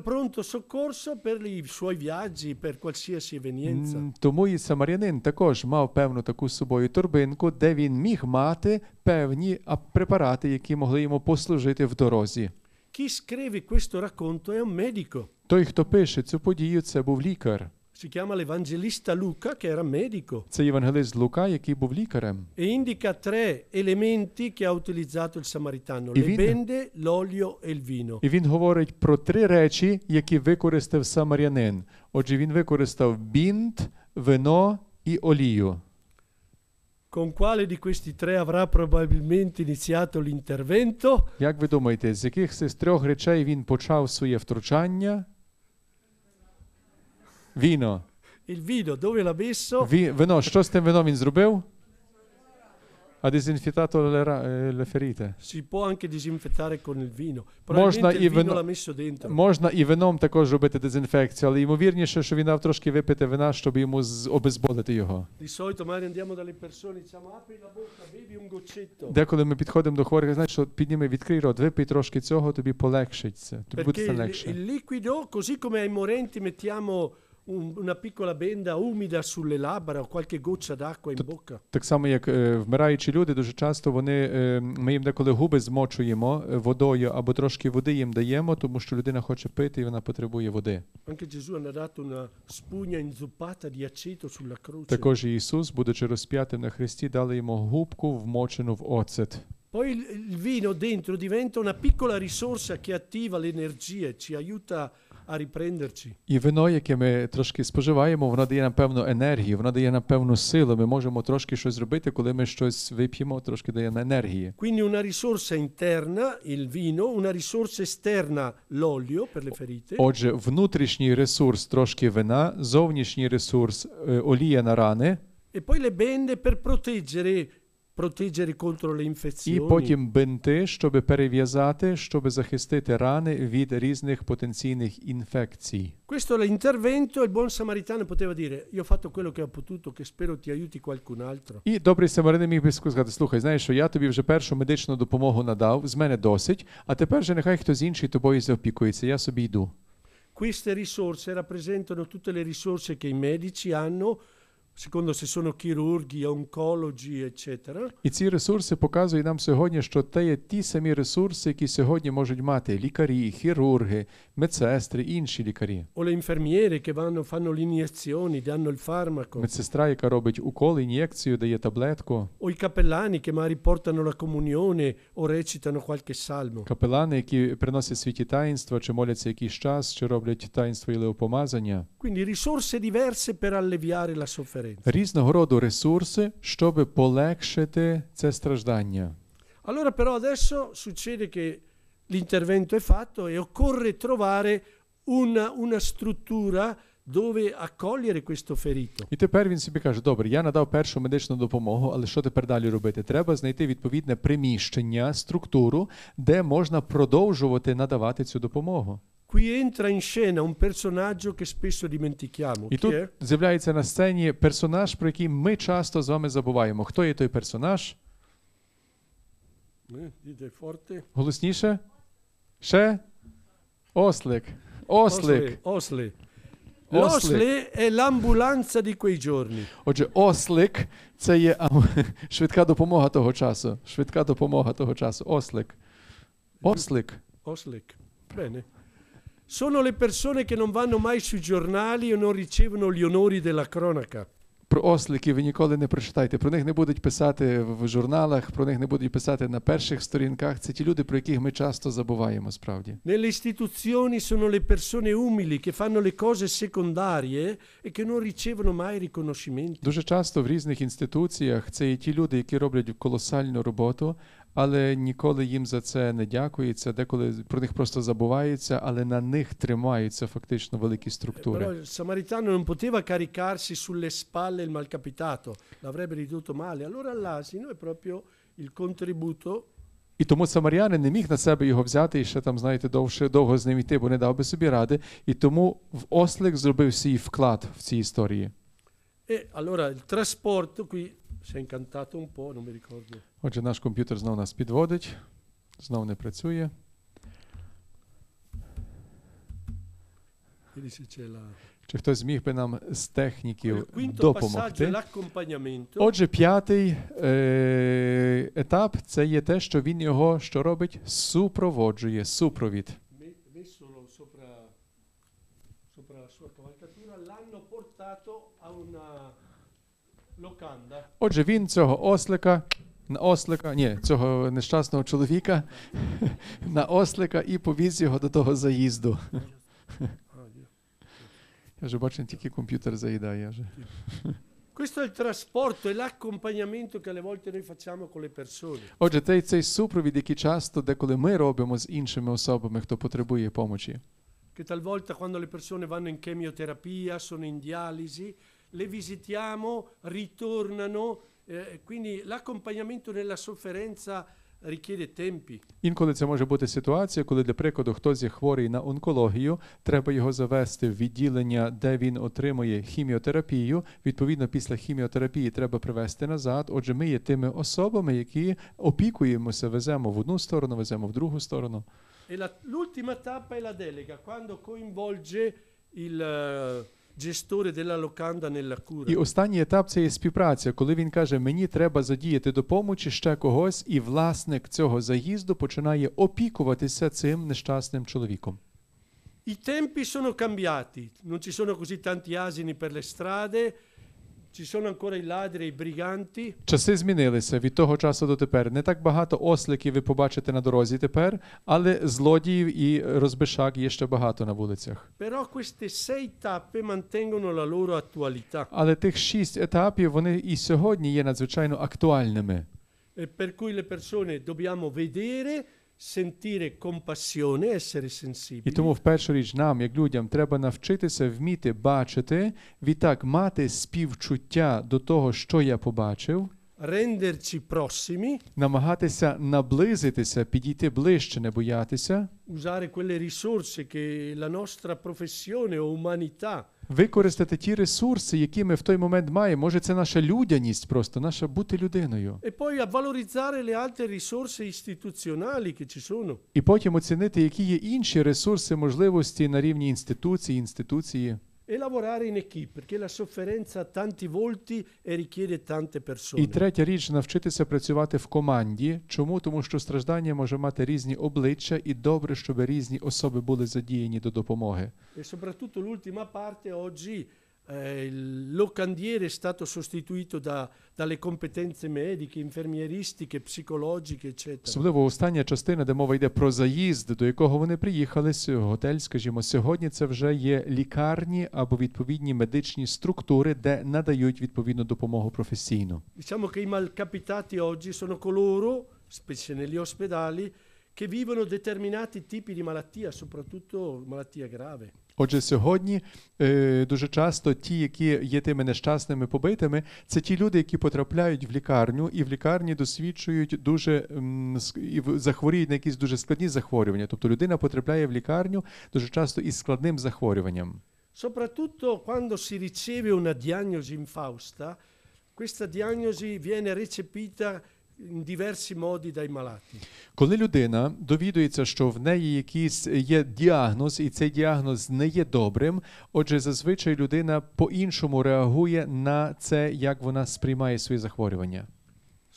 Pronto soccorso per i suoi viaggi, per qualsiasi evenienza. Тому і самарянин також мав певну таку з собою торбинку, де він міг мати певні препарати, які могли йому послужити в дорозі. Chi scrive questo racconto è un medico. Той, хто пише цю подію, це був лікар. Si chiama l'Evangelista Luca, che era medico. Це євангелист Лука, який був лікарем. E indica tre elementi che ha utilizzato il Samaritano: le bende, l'olio e il vino. І він говорить про три речі, які використав самарянин. Отже, він використав бінт, вино і олію. Con quale di questi tre avrà probabilmente iniziato l'intervento? Як ви думаєте, з яких з трьох речей він почав своє втручання? Vino. Il vino, dove l'ha messo? Wi- вино. Що з тим вином він Ha disinfettato le, ra- le ferite. Si può anche disinfettare con il vino. Probabilmente Можна il і vino l'ha messo dentro. Можна і вином також робити дезінфекцію, але ймовірніше, що він дав трошки випити вина, щоб йому з- обезболити його. Di solito magari andiamo dalle persone e diciamo apri la bocca, bevi un goccetto. Деколи ми підходимо до хворих, знаєш, що підніми, відкрий рот, випий трошки цього, тобі полегшиться. Тобі Perché буде il, легше. il liquido, così come ai morenti mettiamo un, una piccola benda umida sulle labbra o qualche goccia d'acqua in Т- bocca. Так само, як е, вмираючі люди, дуже часто вони е, ми їм деколи губи змочуємо е, водою або трошки води їм даємо, тому що людина хоче пити і вона потребує води. Anche Gesù hanno dato una spugna inzuppata di aceto sulla croce. Також і Ісус, будучи розп'ятим на хресті, дали йому губку, вмочену в оцет. Poi il, il vino dentro diventa una piccola risorsa che attiva l'energia, ci aiuta a riprenderci. І вино, яке ми трошки споживаємо, воно дає нам певну енергію, воно дає нам певну силу. Ми можемо трошки щось робити, коли ми щось вип'ємо, трошки дає нам енергії. Quindi una risorsa interna il vino, una risorsa esterna l'olio per le ferite. Отже, внутрішній ресурс трошки вина, зовнішній ресурс олія на рани. E poi le bende per proteggere proteggere contro le infezioni. І потім бинти, щоб перев'язати, щоб захистити рани від різних потенційних інфекцій. Questo è l'intervento, il buon samaritano poteva dire: Io ho fatto quello che ho potuto, che spero ti aiuti qualcun altro. І добрий самарянин міг би сказати: слухай, знаєш, що я тобі вже першу медичну допомогу надав, з мене досить, а тепер вже нехай хтось інший тобою заопікується, я собі йду. Queste risorse rappresentano tutte le risorse che i medici hanno secondo se sono chirurghi, oncologi, eccetera. І ці ресурси показують нам сьогодні, що те є ті самі ресурси, які сьогодні можуть мати лікарі, хірурги, медсестри, інші лікарі. O le infermiere che vanno fanno le iniezioni, danno il farmaco. Медсестра, яка робить уколи, ін'єкцію, дає таблетку. O i cappellani che magari portano la comunione o recitano qualche salmo. Капелани, які приносять світі таїнства, чи моляться якийсь час, чи роблять таїнство і леопомазання. Quindi risorse diverse per alleviare la sofferenza. різного роду ресурси, щоб полегшити це страждання. Allora però adesso succede che l'intervento è fatto e occorre trovare una, una struttura dove accogliere questo ferito. І тепер він собі каже: добре, я надав першу медичну допомогу, але що тепер далі робити? Треба знайти відповідне приміщення, структуру, де можна продовжувати надавати цю допомогу. Qui entra in scena un personaggio che spesso dimentichiamo. І тут з'являється на сцені персонаж, про який ми часто з вами забуваємо. Хто є той персонаж? Е, Голосніше? Ще? Ослик. Ослик. Ослик. Ослик è l'ambulanza di quei giorni. Отже, ослик це є швидка допомога того часу. Швидка допомога того часу. Ослик. Ослик. Ослик. Bene sono le persone che non vanno mai sui giornali e non ricevono gli onori della cronaca. Про осликів ви ніколи не прочитайте. Про них не будуть писати в журналах, про них не будуть писати на перших сторінках. Це ті люди, про яких ми часто забуваємо справді. Nelle istituzioni sono le persone umili che fanno le cose secondarie e che non ricevono mai riconoscimenti. Дуже часто в різних інституціях це і ті люди, які роблять колосальну роботу, але ніколи їм за це не дякується. Деколи про них просто забувається, але на них тримаються фактично великі структури. Самаритано non poteva caricarsi sulle spalle il malcapitato, l'avrebbe ridotto male. Allora l'asino è proprio il contributo і тому самарянин не міг на себе його взяти і ще там, знаєте, довше довго з ним йти, бо не дав би собі ради. І тому в ослик зробив свій вклад в цій історії. E allora il trasporto qui si è incantato un po', non mi ricordo. Отже, наш комп'ютер знов нас підводить, знов не працює. Чи хтось зміг би нам з техніків допомогти? Отже, п'ятий е етап це є те, що він його що робить? Супроводжує супровід. Отже, він цього ослика на ослика, ні, цього нещасного чоловіка на ослика і повіз його до того заїзду. Я вже бачу, тільки комп'ютер заїдає. Вже. Questo è il trasporto e l'accompagnamento che alle volte noi facciamo con le persone. Отже, це цей супровід, який часто деколи ми робимо з іншими особами, хто потребує допомоги. Che talvolta quando le persone vanno in chemioterapia, sono in dialisi, le visitiamo, ritornano Eh, quindi l'accompagnamento nella sofferenza richiede tempi. Інколи це може бути ситуація, коли, для прикладу, хтось є хворий на онкологію, треба його завести в відділення, де він отримує хіміотерапію. Відповідно, після хіміотерапії треба привести назад. Отже, ми є тими особами, які опікуємося, веземо в одну сторону, веземо в другу сторону. E l'ultima tappa è la delega, quando coinvolge il і останній етап це є співпраця, коли він каже: Мені треба задіяти допомочі ще когось, і власник цього заїзду починає опікуватися цим нещасним чоловіком. I tempi sono cambiati, non ci sono così tanti asini per le strade. Ci sono ancora i ladri, i briganti? Часи змінилися від того часу до тепер. Не так багато осликів ви побачите на дорозі тепер, але злодіїв і розбишак є ще багато на вулицях. Però queste sei tappe mantengono la loro attualità. Але тих шість етапів вони і сьогодні є надзвичайно актуальними. E per cui le persone dobbiamo vedere і тому в першу річ нам, як людям, треба навчитися вміти бачити, відтак мати співчуття до того, що я побачив, намагатися наблизитися, підійти ближче, не боятися, usare quelle risorse che la nostra professione o umanità – використати ті ресурси, які ми в той момент маємо. Може, це наша людяність, просто наша бути людиною. E poi a valorizzare le altre risorse istituzionali che ci sono. І потім оцінити, які є інші ресурси можливості на рівні інституції, інституції. E lavorare in equipe, perché la sofferenza ha tanti volti e richiede tante persone. І третя річ навчитися працювати в команді. Чому? Тому що страждання може мати різні обличчя, і добре, щоб різні особи були задіяні до допомоги. E soprattutto l'ultima parte oggi eh, il locandiere è stato sostituito da, dalle competenze mediche, інфермієристики, психологічні, etc. Особливо остання частина, де мова йде про заїзд, до якого вони приїхали, готель, скажімо, сьогодні це вже є лікарні або відповідні медичні структури, де надають відповідну допомогу професійну. Diciamo che i malcapitati oggi sono coloro, specie negli ospedali, che vivono determinati tipi di malattia, soprattutto malattia grave. Отже, сьогодні е, дуже часто ті, які є тими нещасними побитими, це ті люди, які потрапляють в лікарню, і в лікарні досвідчують дуже і захворіють на якісь дуже складні захворювання. Тобто людина потрапляє в лікарню дуже часто із складним захворюванням. Soprattutto quando si riceve una diagnosi infausta, questa diagnosi viene recepita in diversi modi dai malati. Коли людина довідується, що в неї якийсь є діагноз, і цей діагноз не є добрим, отже, зазвичай людина по-іншому реагує на це, як вона сприймає свої захворювання.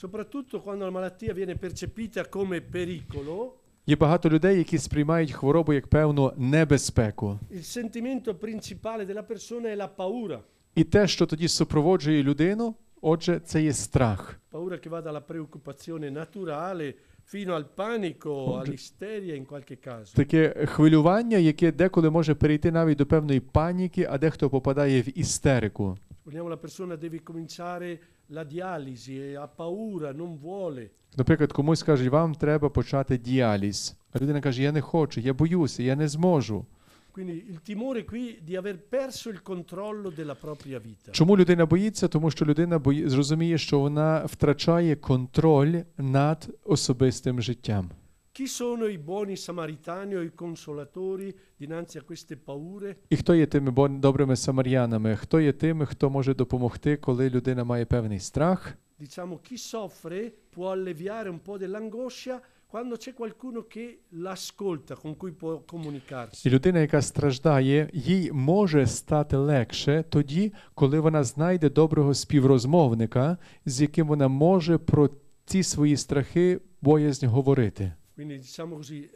Soprattutto quando la malattia viene percepita come pericolo. Є багато людей, які сприймають хворобу як певну небезпеку. Il sentimento principale della persona è la paura. І те, що тоді супроводжує людину, Отже, це є страх. Paura che va dalla preoccupazione naturale fino al panico, all'isteria in qualche caso. Таке хвилювання, яке деколи може перейти навіть до певної паніки, а дехто попадає в істерику. Vogliamo la persona deve cominciare la dialisi e ha paura, non vuole. Наприклад, комусь кажуть, вам треба почати діаліз. А людина каже, я не хочу, я боюся, я не зможу. Quindi il timore qui di aver perso il controllo della propria vita. Чому людина боїться? Тому що людина бої... зрозуміє, що вона втрачає контроль над особистим життям. Chi sono i buoni samaritani o i consolatori dinanzi a queste paure? І хто є тими бон... добрими самарянами? Хто є тими, хто може допомогти, коли людина має певний страх? Diciamo chi soffre può alleviare un po' dell'angoscia quando c'è qualcuno che l'ascolta, con cui può comunicarsi. людина, яка страждає, їй може стати легше тоді, коли вона знайде доброго співрозмовника, з яким вона може про ці свої страхи, боязнь говорити. Quindi diciamo così, eh,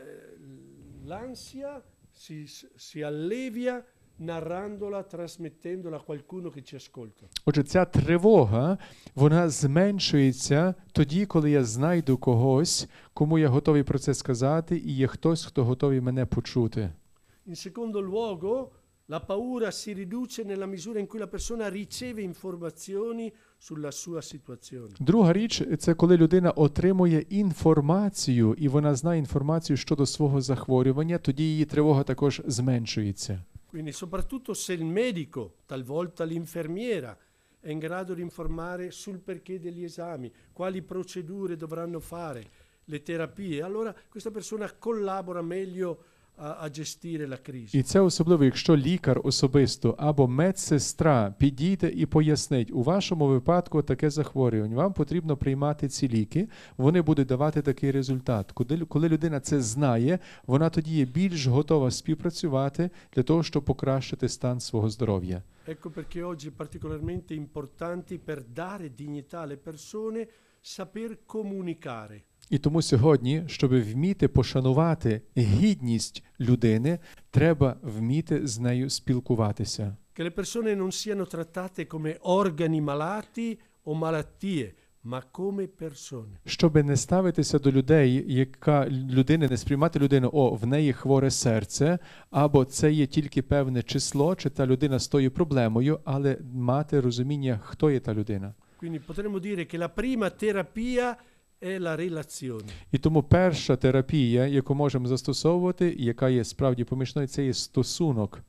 l'ansia si, si allevia Нарандола, трансмітендоla qualcuno che ci ascolta. Отже, ця тривога, вона зменшується тоді, коли я знайду когось, кому я готовий про це сказати, і є хтось, хто готовий мене почути. In secondo luogo, la paura si riduce nella misura in cui la persona riceve informazioni sulla sua situazione. Друга річ це коли людина отримує інформацію і вона знає інформацію щодо свого захворювання, тоді її тривога також зменшується. Quindi soprattutto se il medico, talvolta l'infermiera, è in grado di informare sul perché degli esami, quali procedure dovranno fare, le terapie, allora questa persona collabora meglio a gestire la crisi. І це особливо, якщо лікар особисто або медсестра підійде і пояснить, у вашому випадку таке захворювання, вам потрібно приймати ці ліки, вони будуть давати такий результат. Коли, коли людина це знає, вона тоді є більш готова співпрацювати для того, щоб покращити стан свого здоров'я. Ecco perché oggi particolarmente importante per dare dignità alle persone saper comunicare. І тому сьогодні, щоб вміти пошанувати гідність людини, треба вміти з нею спілкуватися. Che le persone non siano trattate come organi malati o malattie, ma come persone. Щоб не ставитися до людей, яка людини не сприймати людину, о, в неї хворе серце, або це є тільки певне число, чи та людина з тою проблемою, але мати розуміння, хто є та людина. Quindi potremmo dire che la prima terapia і тому перша терапія, яку можемо застосовувати, яка є справді помічною, це є стосунок.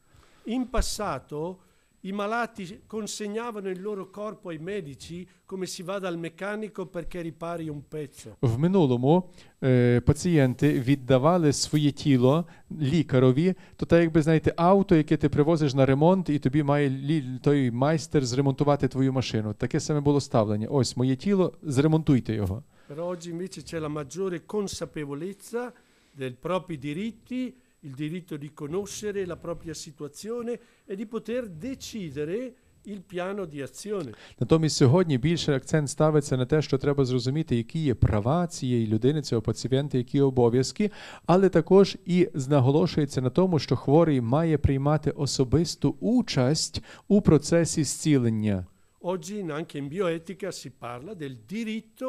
In passato i malati consegnavano il loro corpo ai medici come si va dal meccanico perché ripari un pezzo. В минулому е, пацієнти віддавали своє тіло лікарові, то так якби знаєте, авто, яке ти привозиш на ремонт, і тобі має лі, той майстер зремонтувати твою машину. Таке саме було ставлення. Ось моє тіло, зремонтуйте його però oggi invece c'è la maggiore consapevolezza dei propri diritti, il diritto di conoscere la propria situazione e di poter decidere il piano di azione. Натомість сьогодні більше акцент ставиться на те, що треба зрозуміти, які є права цієї людини, цього пацієнта, які обов'язки, але також і наголошується на тому, що хворий має приймати особисту участь у процесі зцілення. Oggi anche in bioetica si parla del diritto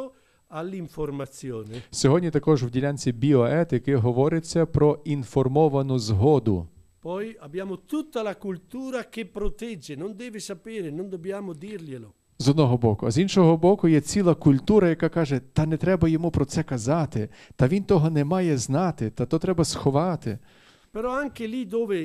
Сьогодні також в ділянці біоетики говориться про інформовану згоду. Poi abbiamo tutta la cultura che protegge, non deve sapere, non dobbiamo dirglielo. З одного боку, а з іншого боку, є ціла культура, яка каже: та не треба йому про це казати, та він того не має знати, та то треба сховати. Però anche lì dove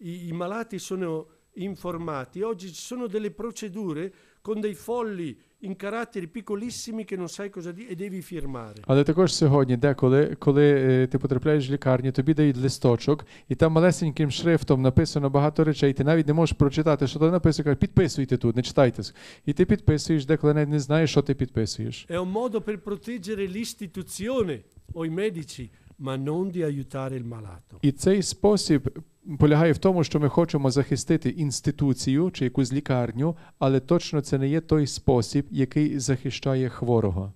i, i malati sono informati, oggi ci sono delle procedure con dei folli in caratteri piccolissimi che non sai cosa dire e devi firmare. Але також сьогодні, деколи, коли ти потрапляєш в лікарню, тобі дають листочок, і там малесеньким шрифтом написано багато речей. Ти навіть не можеш прочитати, що там написано, кажуть, підписуйте тут, не читайте. І ти підписуєш, деколи навіть не знаєш, що ти підписуєш. È un modo per proteggere l'istituzione o i medici ma non di aiutare il malato. І цей спосіб полягає в тому, що ми хочемо захистити інституцію чи якусь лікарню, але точно це не є той спосіб, який захищає хворого.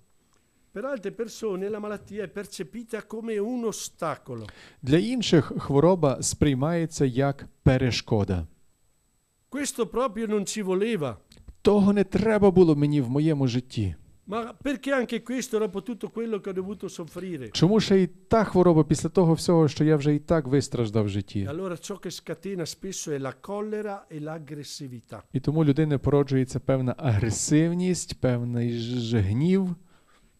Per altre persone la malattia è percepita come un ostacolo. Для інших хвороба сприймається як перешкода. Questo proprio non ci voleva. Того не треба було мені в моєму житті. Ma perché anche questo dopo tutto quello che ho dovuto soffrire? Чому ще і та хвороба після того всього, що я вже і так вистраждав в житті? Allora ciò che scatena spesso è la collera e l'aggressività. І тому людини породжується певна агресивність, певний гнів.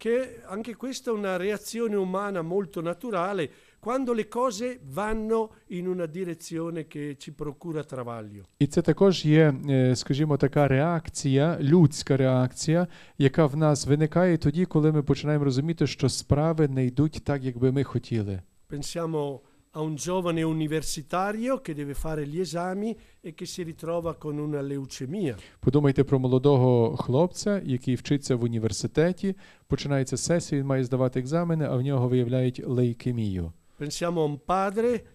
Che anche questa è una reazione umana molto naturale quando le cose vanno in una direzione che ci procura travaglio. І це також є, скажімо, така реакція, людська реакція, яка в нас виникає тоді, коли ми починаємо розуміти, що справи не йдуть так, як би ми хотіли. Pensiamo a un giovane universitario che deve fare gli esami e che si ritrova con una leucemia. Подумайте про молодого хлопця, який вчиться в університеті, починається сесія, він має здавати екзамени, а в нього виявляють лейкемію. Pensiamo a un padre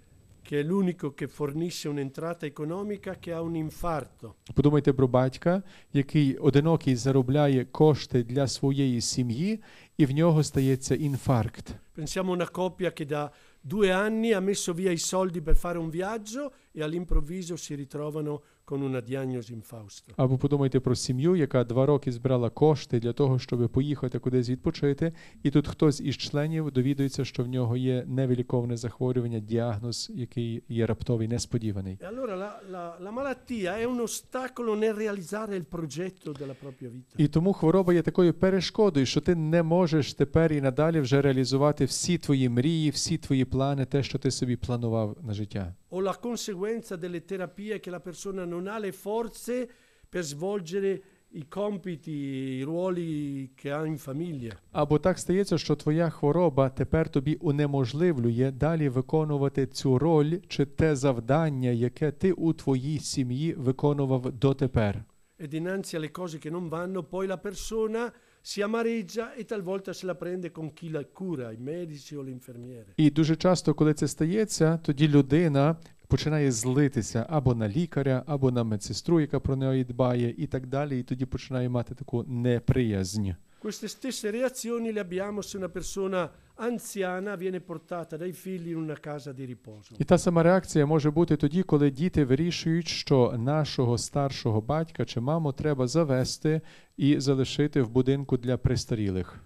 che è l'unico che fornisce un'entrata economica che ha un infarto. Подумайте про батька, який одинокий заробляє кошти для своєї сім'ї, і в нього стається інфаркт. Pensiamo a una coppia che da due anni ha messo via i soldi per fare un viaggio e all'improvviso si ritrovano con una diagnosi infausta. Або подумайте про сім'ю, яка два роки збирала кошти для того, щоб поїхати кудись відпочити, і тут хтось із членів довідується, що в нього є невиліковне захворювання, діагноз, який є раптовий, несподіваний. E allora la, la, la malattia è un ostacolo nel realizzare il progetto della propria vita. І тому хвороба є такою перешкодою, що ти не можеш тепер і надалі вже реалізувати всі твої мрії, всі твої плани, те, що ти собі планував на життя. o la conseguenza delle terapie che la persona non ha le forze per svolgere i compiti, i ruoli che ha in famiglia. Або так стається, що твоя хвороба тепер тобі унеможливлює далі виконувати цю роль чи те завдання, яке ти у твоїй сім'ї виконував дотепер. E dinanzi alle cose che non vanno, poi la persona si amareggia e talvolta se la prende con chi la cura, i medici o l'infermiere. І дуже часто, коли це стається, тоді людина починає злитися або на лікаря, або на медсестру, яка про неї дбає, і так далі, і тоді починає мати таку неприязнь. Queste stesse reazioni le abbiamo se una persona anziana viene portata dai figli in una casa di riposo. І та сама реакція може бути тоді, коли діти вирішують, що нашого старшого батька чи маму треба завести і залишити в будинку для престарілих.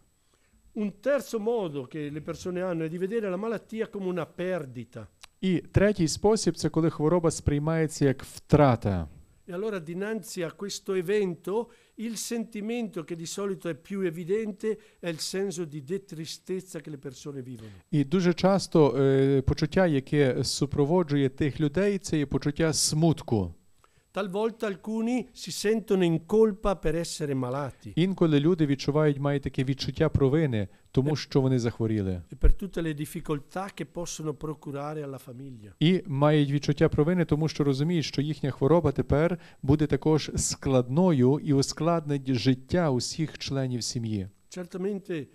Un terzo modo che le persone hanno è di vedere la malattia come una perdita. І третій спосіб це коли хвороба сприймається як втрата. E allora dinanzi a questo evento il sentimento che di solito è più evidente è il senso di detristezza che le persone vivono. І дуже часто е, почуття, яке супроводжує тих людей, il є di smutto. Talvolta alcuni si sentono in colpa per essere malati. Інколи люди відчувають мають таке відчуття провини, тому е, що вони захворіли. E per tutte le difficoltà che possono procurare alla famiglia. І мають відчуття провини, тому що розуміють, що їхня хвороба тепер буде також складною і ускладнить життя усіх членів сім'ї. Certamente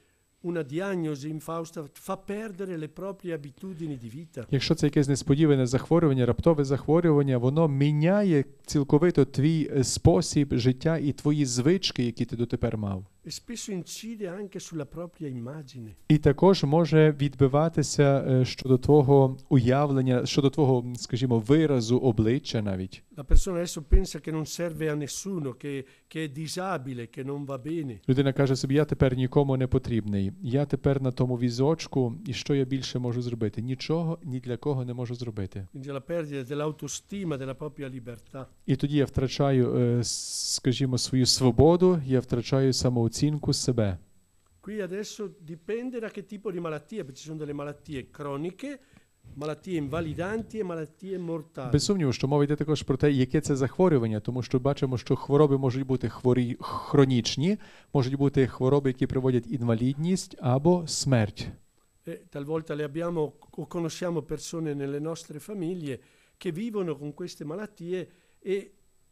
una diagnosi infausta fa perdere le proprie abitudini di vita. Якщо це якесь несподіване захворювання, раптове захворювання, воно міняє цілковито твій е, спосіб життя і твої звички, які ти дотепер мав e spesso incide anche sulla propria immagine. І також може відбиватися е, щодо твого уявлення, щодо твого, скажімо, виразу обличчя навіть. La persona adesso pensa che non serve a nessuno, che, che è disabile, che non va bene. Людина каже собі, я тепер нікому не потрібний. Я тепер на тому візочку, і що я більше можу зробити? Нічого ні для кого не можу зробити. Quindi la perdita dell'autostima, della propria libertà. І тоді я втрачаю, е, скажімо, свою свободу, я втрачаю самоутвердження самооцінку себе. Qui adesso dipende da che tipo di malattia, perché ci sono delle malattie croniche, Малатії інваліданті і малатії морталі. Без сумніву, що мова йде також про те, яке це захворювання, тому що бачимо, що хвороби можуть бути хворі хронічні, можуть бути хвороби, які приводять інвалідність або смерть. Talvolta le abbiamo o conosciamo persone nelle nostre famiglie che vivono con queste malattie e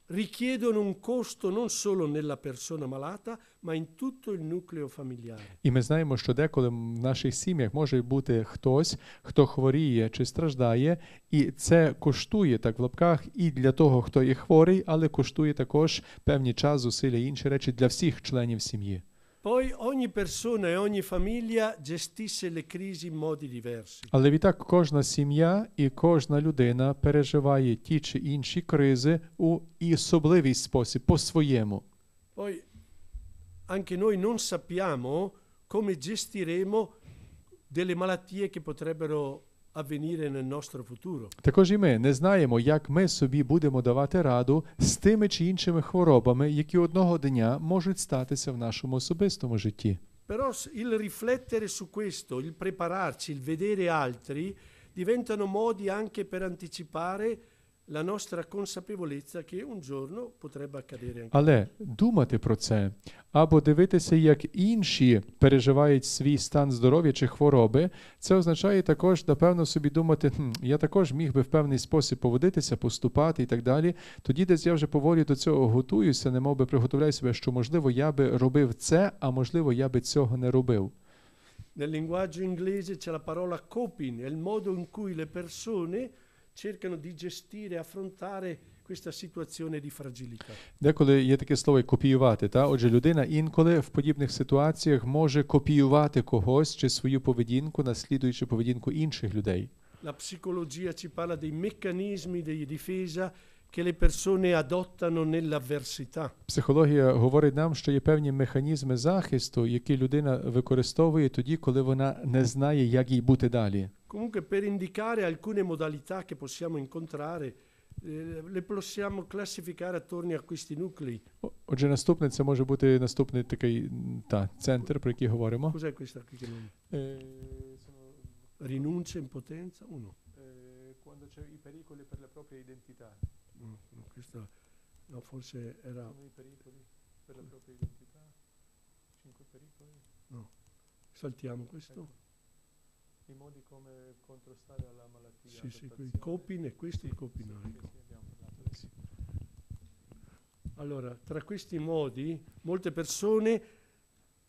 richiedono un costo non solo nella persona malata, ma in tutto il nucleo familiare. І ми знаємо, що деколи в наших сім'ях може бути хтось, хто хворіє чи страждає, і це коштує так в лапках і для того, хто є хворий, але коштує також певний час, зусилля і інші речі для всіх членів сім'ї. Poi ogni persona e ogni famiglia gestisse le crisi in modi diversi. Але відтак кожна сім'я і кожна людина переживає ті чи інші кризи у особливий спосіб, по-своєму. Poi anche noi non sappiamo come gestiremo delle malattie che potrebbero Також і ми не знаємо, як ми собі будемо давати раду з тими чи іншими хворобами, які одного дня можуть статися в нашому особистому житті. Però il riflettere su questo, il prepararci, il vedere altri diventano modi anche per anticipare la nostra consapevolezza che un giorno potrebbe accadere anche. Але думати про це або дивитися, як інші переживають свій стан здоров'я чи хвороби, це означає також, напевно, собі думати, хм, я також міг би в певний спосіб поводитися, поступати і так далі. Тоді десь я вже поволі до цього готуюся, не мов би приготовляю себе, що можливо я би робив це, а можливо, я би цього не робив. Nel linguaggio inglese c'è la parola coping, è il modo in cui le persone cercano di gestire e affrontare questa situazione di fragilità. Деколи є таке слово копіювати, та? Отже, людина інколи в подібних ситуаціях може копіювати когось чи свою поведінку, наслідуючи поведінку інших людей. La psicologia ci parla dei meccanismi di difesa che le persone adottano nell'avversità. Психологія говорить нам, що є певні механізми захисту, які людина використовує тоді, коли вона не знає, як їй бути далі. Comunque per indicare alcune modalità che possiamo incontrare eh, le possiamo classificare attorno a questi nuclei. Отже, наступне це може бути наступний такий та центр, про який говоримо. Cos'è questa qui che non Е, rinuncia, impotenza, uno. quando c'è i pericoli per la propria identità. Mm, mm, questo, no, forse era... Sono i pericoli per la propria identità? Cinque pericoli? No. Saltiamo questo. Ecco. I modi come contrastare la malattia. Sì, sì, il coping e questo sì, il copinarico. Sì, ecco. sì, allora, tra questi modi, molte persone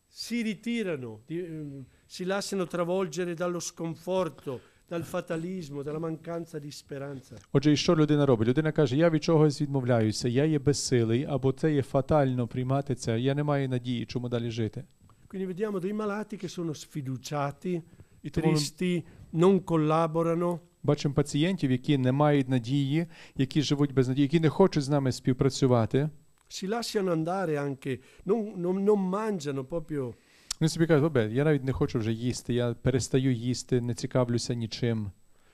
si ritirano, di, eh, si lasciano travolgere dallo sconforto, dal fatalismo, dalla mancanza di speranza. Отже, і що людина робить? Людина каже: я від чогось відмовляюся, я є безсилий, або це є фатально приймати це, я не маю надії, чому далі жити. Quindi vediamo dei malati che sono sfiduciati, tristi, non collaborano. Бачимо пацієнтів, які не мають надії, які живуть без надії, які не хочуть з нами співпрацювати. Si lasciano andare anche, non, non, non mangiano proprio вони собі кажуть, добре, я навіть не хочу вже їсти, я перестаю їсти, не цікавлюся нічим.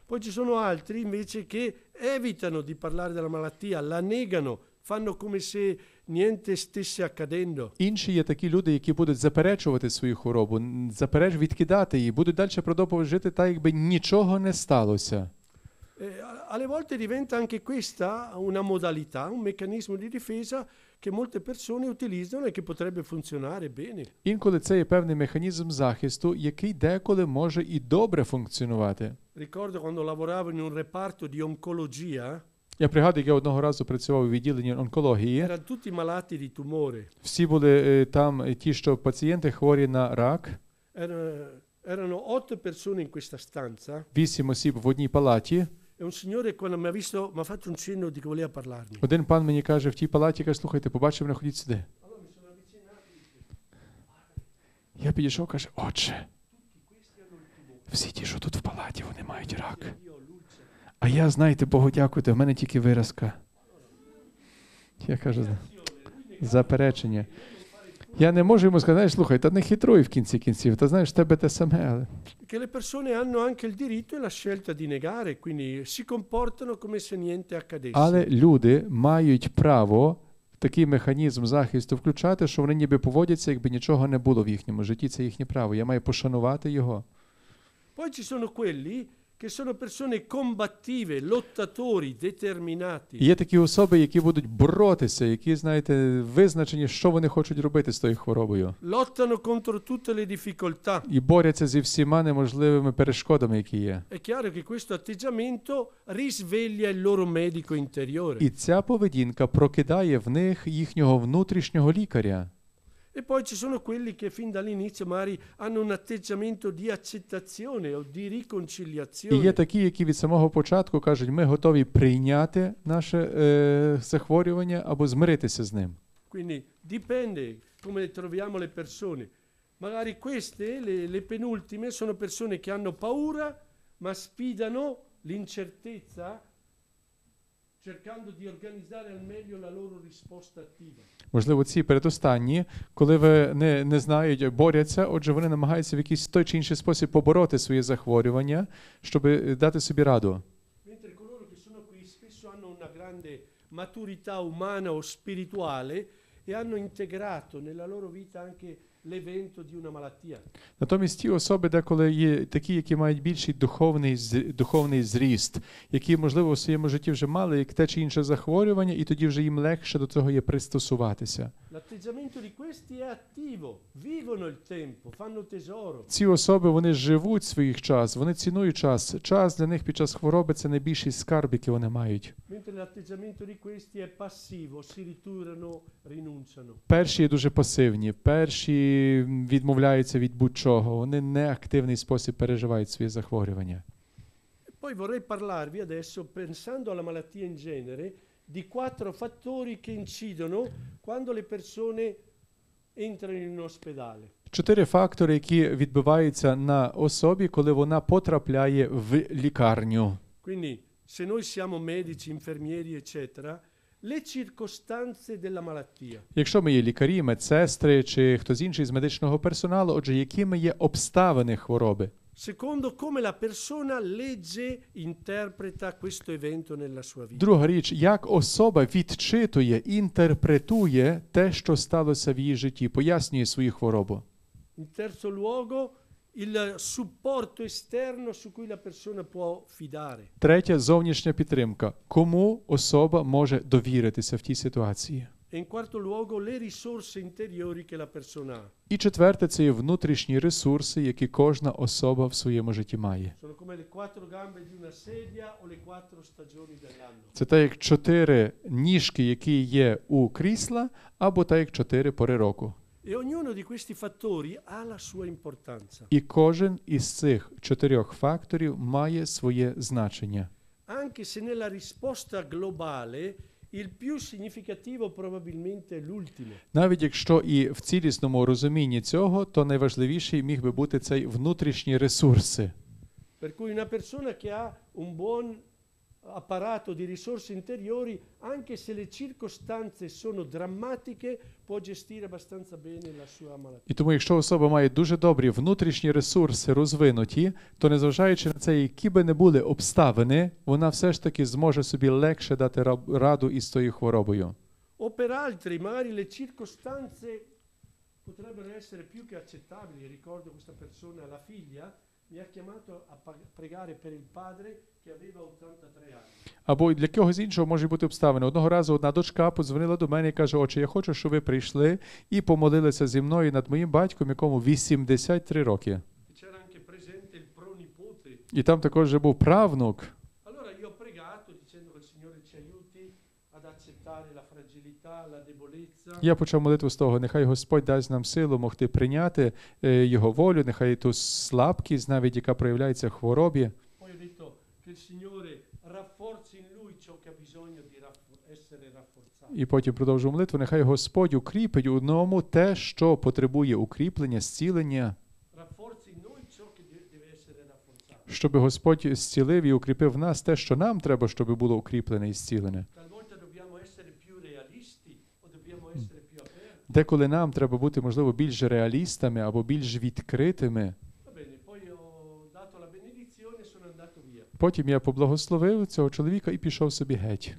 Poi ci sono altri invece che evitano di parlare della malattia, la negano, fanno come se niente stesse accadendo. Інші є такі люди, які будуть заперечувати свою хворобу, запереч відкидати її, будуть далі продовжувати жити так, якби нічого не сталося. Eh, alle volte diventa anche questa una modalità, un meccanismo di difesa che molte persone utilizzano e che potrebbe funzionare bene. Інколи це є певний механізм захисту, який деколи може і добре функціонувати. Ricordo quando lavoravo in un reparto di oncologia. Я пригадую, я одного разу працював у відділенні онкології. Erano tutti malati di tumore. Всі були е, там ті, що пацієнти хворі на рак. Erano, erano otto persone in questa stanza. Вісім осіб в одній палаті. È un signore quando mi ha visto mi ha fatto un cenno di che voleva parlarmi. Один пан мені каже, в тій палаті, каже, слухайте, побачив мене, ходіть сюди. Я підійшов, каже, отче, всі ті, що тут в палаті, вони мають рак. А я, знаєте, Богу дякуйте, в мене тільки виразка. Я кажу, заперечення. Я не можу йому сказати, слухай, та не хитруй в кінці кінців, та знаєш, тебе те саме. але... Che le persone hanno anche il diritto e la scelta di negare, quindi si comportano come se niente accadesse. Але люди мають право такий механізм захисту включати, що вони ніби поводяться, якби нічого не було в їхньому житті, це їхнє право. Я маю пошанувати його. Poi ci sono quelli Є такі особи, які будуть боротися, які, знаєте, визначені, що вони хочуть робити з тою хворобою. І борються зі всіма неможливими перешкодами, які є. І ця поведінка прокидає в них їхнього внутрішнього лікаря. E poi ci sono quelli che fin dall'inizio magari hanno un atteggiamento di accettazione o di riconciliazione. І є такі, які від самого початку кажуть, ми готові прийняти наше е, захворювання або змиритися з ним. Quindi dipende come troviamo le persone. Magari queste, le, le penultime, sono persone che hanno paura ma sfidano l'incertezza cercando di organizzare al meglio la loro risposta attiva. Можливо, ці передостанні, коли ви не, не знають, борються, отже, вони намагаються в якийсь той чи інший спосіб побороти свої захворювання, щоб дати собі раду. Mentre coloro che sono qui spesso hanno una grande maturità umana o spirituale e hanno integrato nella loro vita anche Натомість ті особи, деколи є такі, які мають більший духовний духовний зріст, які, можливо, в своєму житті вже мали як те чи інше захворювання, і тоді вже їм легше до цього є пристосуватися. Ці особи вони живуть своїх час, вони цінують час. Час для них під час хвороби це найбільший скарб, який вони мають. Перші дуже пасивні, перші відмовляються від будь-чого. Вони не активний спосіб переживають свої захворювання. Poi vorrei parlarvi adesso, pensando alla malattia in genere, di quattro fattori che incidono quando le persone entrano in ospedale. Чотири фактори, які відбиваються на особі, коли вона потрапляє в лікарню. Quindi, se noi siamo medici, infermieri, eccetera, Якщо ми є лікарі, медсестри чи хтось інший з медичного персоналу, отже, якими є обставини хвороби? Secondo come la persona legge, interpreta questo evento nella sua vita. Друга річ, як особа відчитує, інтерпретує те, що сталося в її житті, пояснює свою хворобу. In terzo luogo, il supporto esterno su cui la persona può fidare. Третє зовнішня підтримка. Кому особа може довіритися в тій ситуації? E in quarto luogo le risorse interiori che la persona ha. І четверте це є внутрішні ресурси, які кожна особа в своєму житті має. Sono come le quattro gambe di una sedia o le quattro stagioni dell'anno. Це так як чотири ніжки, які є у крісла, або так як чотири пори року. E ognuno di questi fattori ha la sua importanza. І кожен із цих чотирьох факторів має своє значення. Anche se nella risposta globale il più significativo probabilmente è l'ultimo. Навіть якщо і в цілісному розумінні цього, то найважливіший міг би бути цей внутрішні ресурси. Per cui una persona che ha un buon apparato di risorse interiori, anche se le circostanze sono drammatiche, può gestire abbastanza bene la sua malattia. І тому, якщо особа має дуже добрі внутрішні ресурси розвинуті, то незважаючи на це, які би не були обставини, вона все ж таки зможе собі легше дати раду із тою хворобою. O per altri, magari le circostanze potrebbero essere più che accettabili. Ricordo questa persona, la figlia, mi ha chiamato a pregare per il padre che aveva 83 anni. Або для когось іншого може бути обставини. Одного разу одна дочка подзвонила до мене і каже: Отче, я хочу, щоб ви прийшли і помолилися зі мною над моїм батьком, якому 83 роки. І там також же був правнук. Я почав молитву з того, нехай Господь дасть нам силу могти прийняти е, Його волю, нехай ту слабкість, навіть яка проявляється в хворобі. І потім продовжу молитву. Нехай Господь укріпить одному те, що потребує укріплення, зцілення. Щоб Господь зцілив і укріпив нас те, що нам треба, щоб було укріплене і зцілене. Деколи нам треба бути, можливо, більш реалістами або більш відкритими. Потім я поблагословив цього чоловіка і пішов собі геть.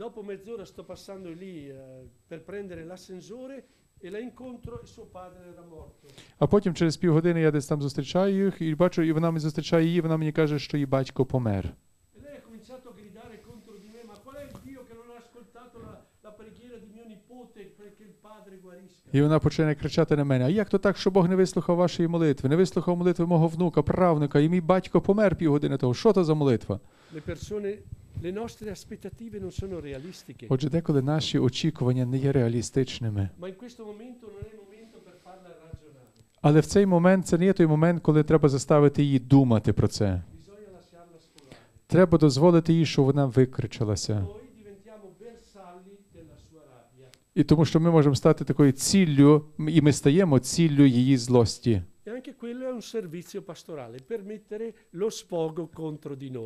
А потім через півгодини я десь там зустрічаю їх і бачу, і вона мене зустрічає її, вона мені каже, що її батько помер. І вона починає кричати на мене: А як то так, що Бог не вислухав вашої молитви, не вислухав молитви мого внука, правнука, і мій батько помер півгодини того. Що то за молитва? Отже, деколи наші очікування не є реалістичними. Але в цей момент це не є той момент, коли треба заставити її думати про це. Треба дозволити їй, щоб вона викричалася. І тому що ми можемо стати такою ціллю, і ми стаємо ціллю її злості. E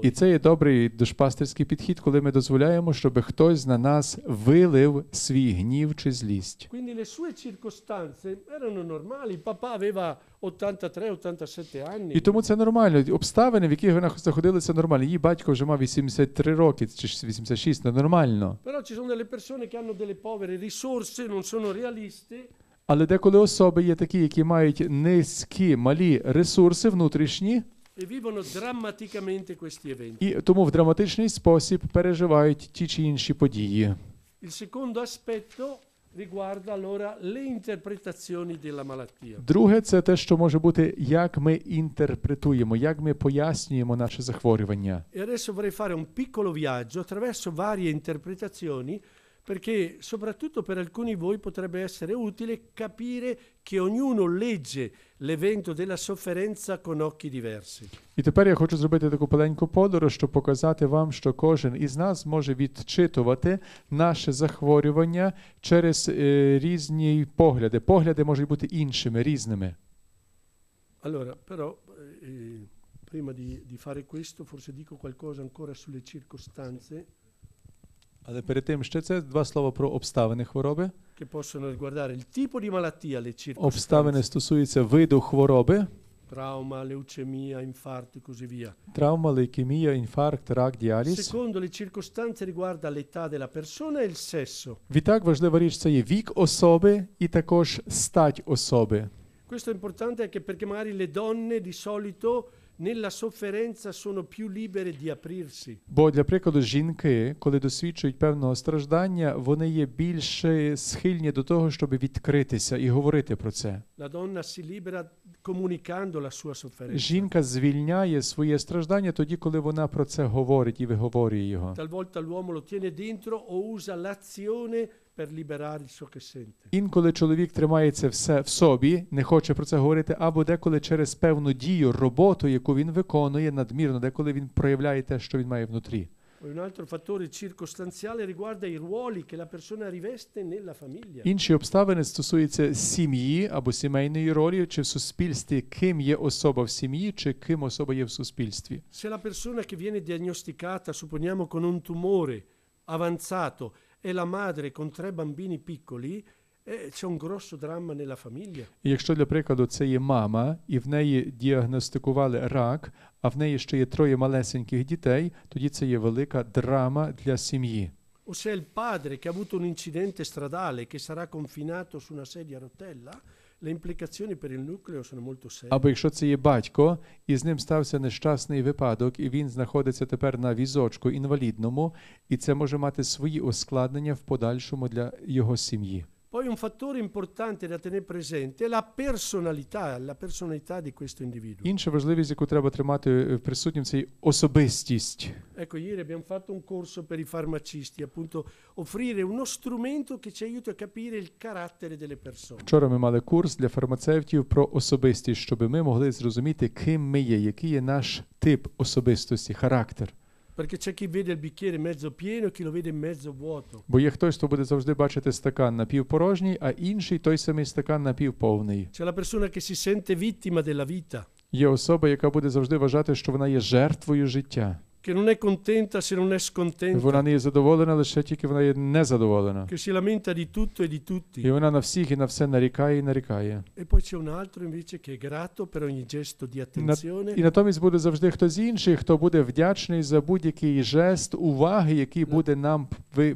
І це є добрий душпастерський підхід, коли ми дозволяємо, щоб хтось на нас вилив свій гнів чи злість. Quindi le sue circostanze erano normali, papà aveva 83-87 anni. І тому це нормально. Обставини, в яких вона знаходилася, нормально. Її батько вже мав 83 роки чи 86, ну нормально. Però ci sono delle persone che hanno delle povere risorse, non sono realiste. Але деколи особи є такі, які мають низькі малі ресурси внутрішні, і тому в драматичний спосіб переживають ті чи інші події. Друге, це те, що може бути, як ми інтерпретуємо, як ми пояснюємо наше захворювання. E adesso vorrei fare un piccolo viaggio attraverso varie interpretazioni perché soprattutto per alcuni di voi potrebbe essere utile capire che ognuno legge l'evento della sofferenza con occhi diversi. І тепер я хочу зробити таку маленьку подорож, щоб показати вам, що кожен із нас може відчитувати наше захворювання через е, різні погляди. Погляди можуть бути іншими, різними. Allora, però, eh, prima di, di fare questo, forse dico qualcosa ancora sulle circostanze. Але перед тим ще це два слова про обставини хвороби. Che possono riguardare il tipo di malattia, le circostanze. Обставини стосуються виду хвороби. Trauma, leucemia, infarto e così via. Trauma, leucemia, infarct, рак, діаліз. Secondo le circostanze riguarda l'età della persona e il sesso. Відтак важлива річ це є вік особи і також стать особи. Questo è importante anche perché magari le donne di solito nella sofferenza sono più libere di aprirsi. Бо для прикладу, жінки, коли досвідчують певного страждання, вони є більш схильні до того, щоб відкритися і говорити про це. La donna si libera comunicando la sua sofferenza. Жінка звільняє своє страждання тоді, коли вона про це говорить і виговорює його. Talvolta l'uomo lo tiene dentro o usa l'azione Інколи чоловік тримається все в собі, не хоче про це говорити, або деколи через певну дію, роботу, яку він виконує надмірно, деколи він проявляє те, що він має внутрі. Un altro fattore circostanziale riguarda i ruoli che la persona riveste nella famiglia. Інші обставини стосуються сім'ї або сімейної ролі чи в суспільстві, ким є особа в сім'ї чи ким особа є в суспільстві. Se la persona che viene diagnosticata, supponiamo con un tumore avanzato, e la madre con tre bambini piccoli. Це grosso dramma nella famiglia. І Якщо для прикладу це є мама, і в неї діагностикували рак, а в неї ще є троє малесеньких дітей, тоді це є велика драма для сім'ї. O se il padre che ha avuto un incidente stradale che sarà confinato su una sedia a rotella, або якщо це є батько, і з ним стався нещасний випадок, і він знаходиться тепер на візочку інвалідному, і це може мати свої ускладнення в подальшому для його сім'ї. Poi un fattore importante da tenere presente è la personalità, la personalità di questo individuo. Інша важливість, яку треба тримати присутнім, це особистість. Ecco, ieri abbiamo fatto un corso per i farmacisti, appunto offrire uno strumento che ci aiuta a capire il carattere delle persone. Вчора ми мали курс для фармацевтів про особистість, щоб ми могли зрозуміти, ким ми є, який є наш тип особистості, характер. Perché c'è chi vede il bicchiere mezzo pieno e chi lo vede mezzo vuoto. Бо є хтось, хто буде завжди бачити стакан напівпорожній, а інший той самий стакан напівповний. C'è la persona che si sente vittima della vita. Є особа, яка буде завжди вважати, що вона є жертвою життя. Che non è contenta se non è scontenta. Вона не задоволена лише тільки вона є незадоволена. Che si lamenta di tutto e di tutti. І вона на всіх і на все нарікає і нарікає. E poi c'è un altro invece che è grato per ogni gesto di attenzione. І натомість буде завжди хтось інший, хто буде вдячний за будь-який жест уваги, який буде нам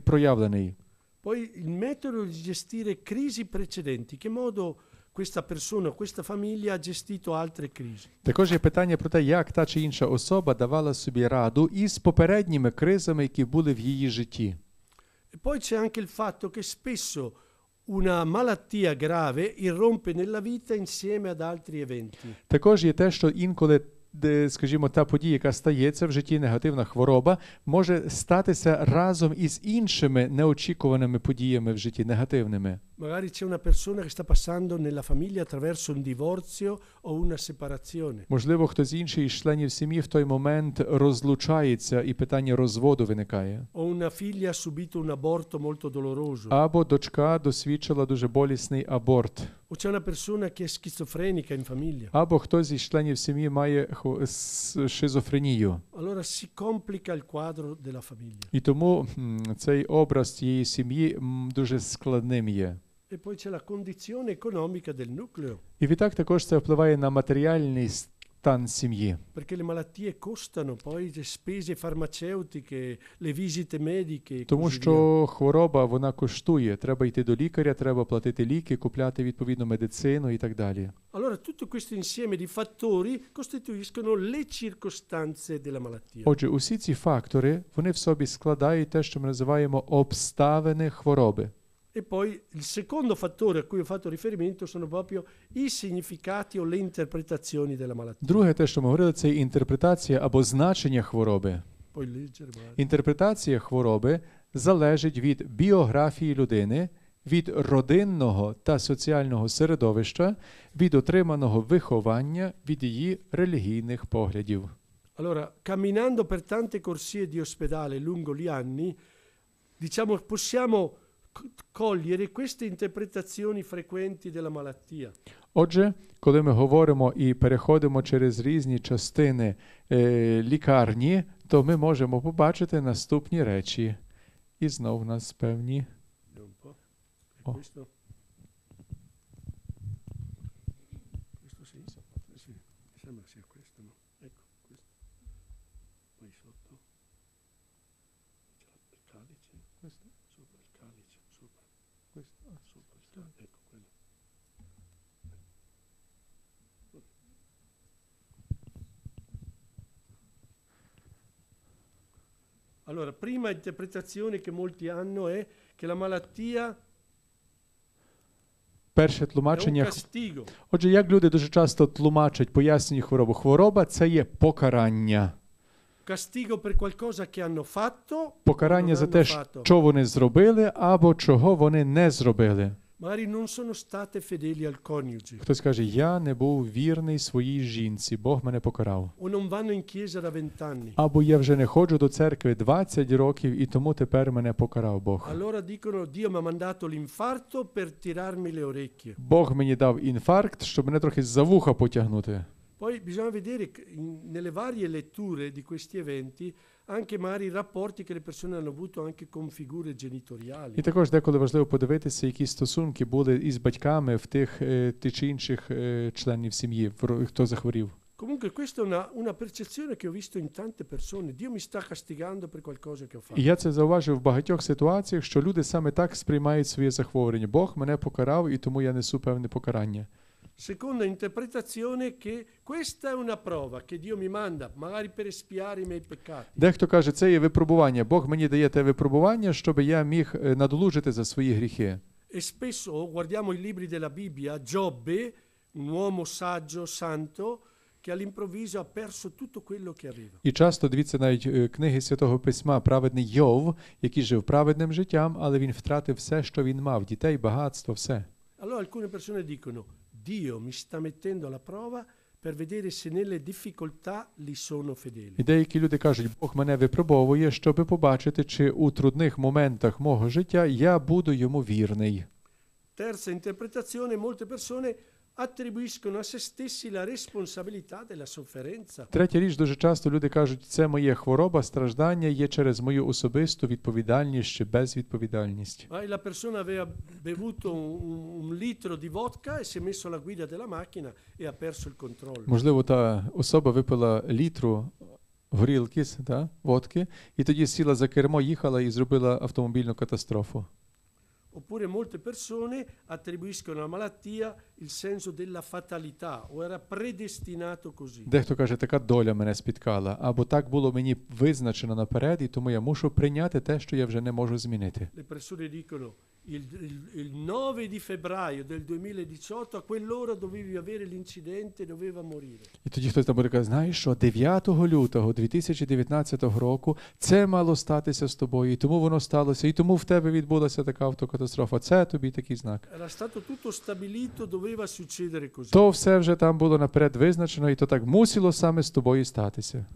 проявлений. Poi il metodo di gestire crisi precedenti, che modo questa persona, questa famiglia ha gestito altre crisi. Також є питання про те, як та чи інша особа давала собі раду із попередніми кризами, які були в її житті. E poi c'è anche il fatto che spesso una malattia grave irrompe nella vita insieme ad altri eventi. Також є те, що інколи скажімо, та подія, яка стається в житті, негативна хвороба, може статися разом із іншими неочікуваними подіями в житті негативними. Magari c'è una persona che sta passando nella famiglia attraverso un divorzio o una separazione. Можливо, хтось інший із членів сім'ї в той момент розлучається і питання розводу виникає. O una figlia ha subito un aborto molto doloroso. Або дочка досвідчила дуже болісний аборт o c'è una persona che è schizofrenica in famiglia. Або хтось із членів сім'ї має хо- с- шизофренію. Allora si complica il quadro della famiglia. І тому м, цей образ цієї сім'ї м, дуже складним є. E poi c'è la condizione economica del nucleo. І відтак також це впливає на матеріальність стан сім'ї. E Тому що хвороба вона коштує. Треба йти до лікаря, треба платити ліки, купляти відповідну медицину і так далі. Allora tutto questo insieme di fattori costituiscono le circostanze della malattia. Отже, усі ці фактори, вони в собі складають те, що ми називаємо обставини хвороби. E poi il secondo fattore a cui ho fatto riferimento sono proprio i significati o le interpretazioni della malattia. Друге, те, що ми говорили, це інтерпретація або значення хвороби. Puoi leggere, guarda. Інтерпретація хвороби залежить від біографії людини, від родинного та соціального середовища, від отриманого виховання, від її релігійних поглядів. Allora, camminando per tante corsie di ospedale lungo gli anni, diciamo possiamo cogliere queste interpretazioni frequenti della malattia. Отже, коли ми говоримо і переходимо через різні частини е, лікарні, то ми можемо побачити наступні речі. І знов у нас певні. О. Allora, prima interpretazione che molti hanno è che la malattia Перше тлумачення. Отже, як люди дуже часто тлумачать, пояснюють хворобу. Хвороба це є покарання. Покарання за те, що вони зробили або чого вони не зробили. Хтось каже, я не був вірний своїй жінці, Бог мене покарав. Або я вже не ходжу до церкви 20 років і тому тепер мене покарав Бог. Бог мені дав інфаркт, щоб мене трохи за вуха потягнути. Poi bisogna vedere nelle varie letture di questi eventi Anche magari i rapporti che le persone hanno avuto anche con figure genitoriali. І також деколи важливо подивитися, які стосунки були із батьками в тих, е, тих чи інших е, членів сім'ї, хто захворів. Comunque questa è una, una percezione che ho visto in tante persone. Dio mi sta castigando per qualcosa che ho fatto. І я це зауважив в багатьох ситуаціях, що люди саме так сприймають своє захворювання. Бог мене покарав, і тому я несу певне покарання seconda interpretazione che questa è una prova che Dio mi manda, magari per espiare i miei peccati. Дехто каже, це є випробування. Бог мені дає те випробування, щоб я міг надолужити за свої гріхи. E spesso guardiamo i libri della Bibbia, Giobbe, un uomo saggio, santo, che all'improvviso ha perso tutto quello che aveva. І часто дивіться навіть книги Святого Письма, праведний Йов, який жив праведним життям, але він втратив все, що він мав: дітей, багатство, все. Allora alcune persone dicono, Dio mi sta mettendo alla prova per vedere se nelle difficoltà li sono fedeli. деякі люди кажуть, Бог мене випробовує, щоби побачити, чи у трудних моментах мого життя я буду йому вірний. Terza interpretazione, molte persone Attribuiscono a se stessi la responsabilità della sofferenza. Третя річ дуже часто люди кажуть, це моя хвороба, страждання є через мою особисту відповідальність чи безвідповідальність. Ma la persona aveva bevuto un, un litro di vodka e si è messo alla guida della macchina e ha perso il controllo. Можливо, та особа випила літру горілки, да, водки, і тоді сіла за кермо, їхала і зробила автомобільну катастрофу. Oppure molte persone attribuiscono la malattia il senso della fatalità, o era predestinato così. Дехто каже, така доля мене спіткала, або так було мені визначено наперед, і тому я мушу прийняти те, що я вже не можу змінити. Le persone dicono il, il, il 9 di febbraio del 2018 a quell'ora dovevi avere l'incidente, doveva morire. І тоді хтось там буде казати, знаєш що, 9 лютого 2019 року це мало статися з тобою, і тому воно сталося, і тому в тебе відбулася така автокатастрофа. Це тобі такий знак. Era stato tutto stabilito dove то все вже там було наперед визначено, і то так мусило саме з тобою статися.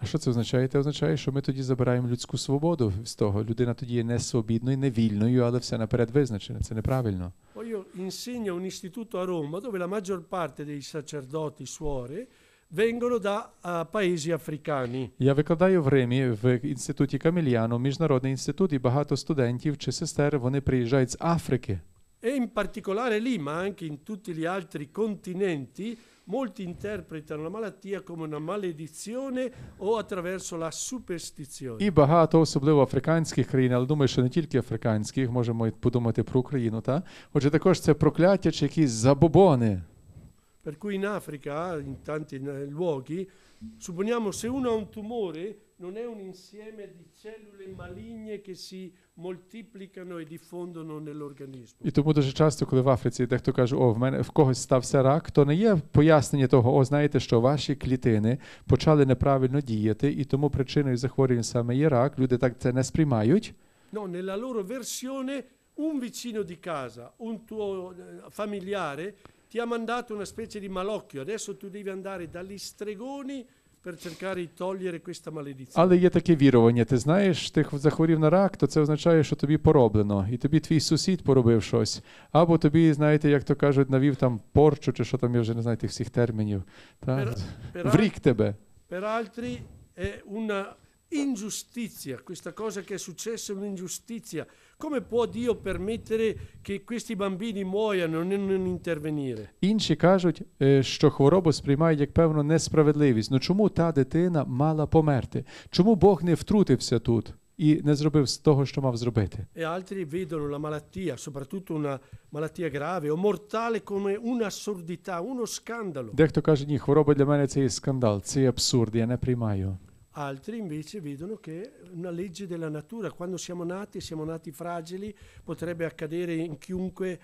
А що це означає? Це означає, що ми тоді забираємо людську свободу з того. Людина тоді є не свобідною, не вільною, але все наперед визначено. Це неправильно. Io insegno un istituto a Roma dove la maggior parte dei sacerdoti, suore, vengono da uh, paesi africani. Я викладаю в Римі в інституті Камільяно, міжнародний інститут, і багато студентів чи сестер вони приїжджають з Африки. E in particolare lì, ma anche in tutti gli altri continenti, molti interpretano la malattia come una maledizione o attraverso la superstizione. І багато, особливо африканських країн, але думаю, що не тільки африканських, можемо подумати про Україну, та? Отже, також це прокляття чи якісь забобони. Per cui in Africa, in tanti eh, luoghi, supponiamo se uno ha un tumore, non è un insieme di cellule maligne che si moltiplicano e diffondono nell'organismo. І тому дуже часто, коли в Африці дехто каже, о, в мене в когось стався рак, то не є пояснення того, о, знаєте, що ваші клітини почали неправильно діяти, і тому причиною захворювання саме є рак. Люди так це не сприймають. No, nella loro versione un vicino di casa, un tuo eh, familiare ti ha mandato una specie di malocchio, adesso tu devi andare dagli stregoni Але є таке вірування. Ти знаєш, ти захворів на рак, то це означає, що тобі пороблено, і тобі твій сусід поробив щось. Або тобі, знаєте, як то кажуть, навів там порчу, чи що там я вже не знаю тих всіх термінів. Так? Per, per Врік тебе. Per altri è una ingiustizia, questa cosa che è successa è un'ingiustizia. Come può Dio permettere che questi bambini muoiano e non intervenire? Інші кажуть, е, що хворобу сприймають як певну несправедливість. Ну чому та дитина мала померти? Чому Бог не втрутився тут? І не зробив з того, що мав зробити. E altri vedono la malattia, soprattutto una malattia grave o mortale come un'assurdità, uno scandalo. Дехто каже, ні, хвороба для мене це є скандал, це є абсурд, я не приймаю. Altri invece vedono che è una legge della natura, quando siamo nati, siamo nati fragili, potrebbe accadere in chiunque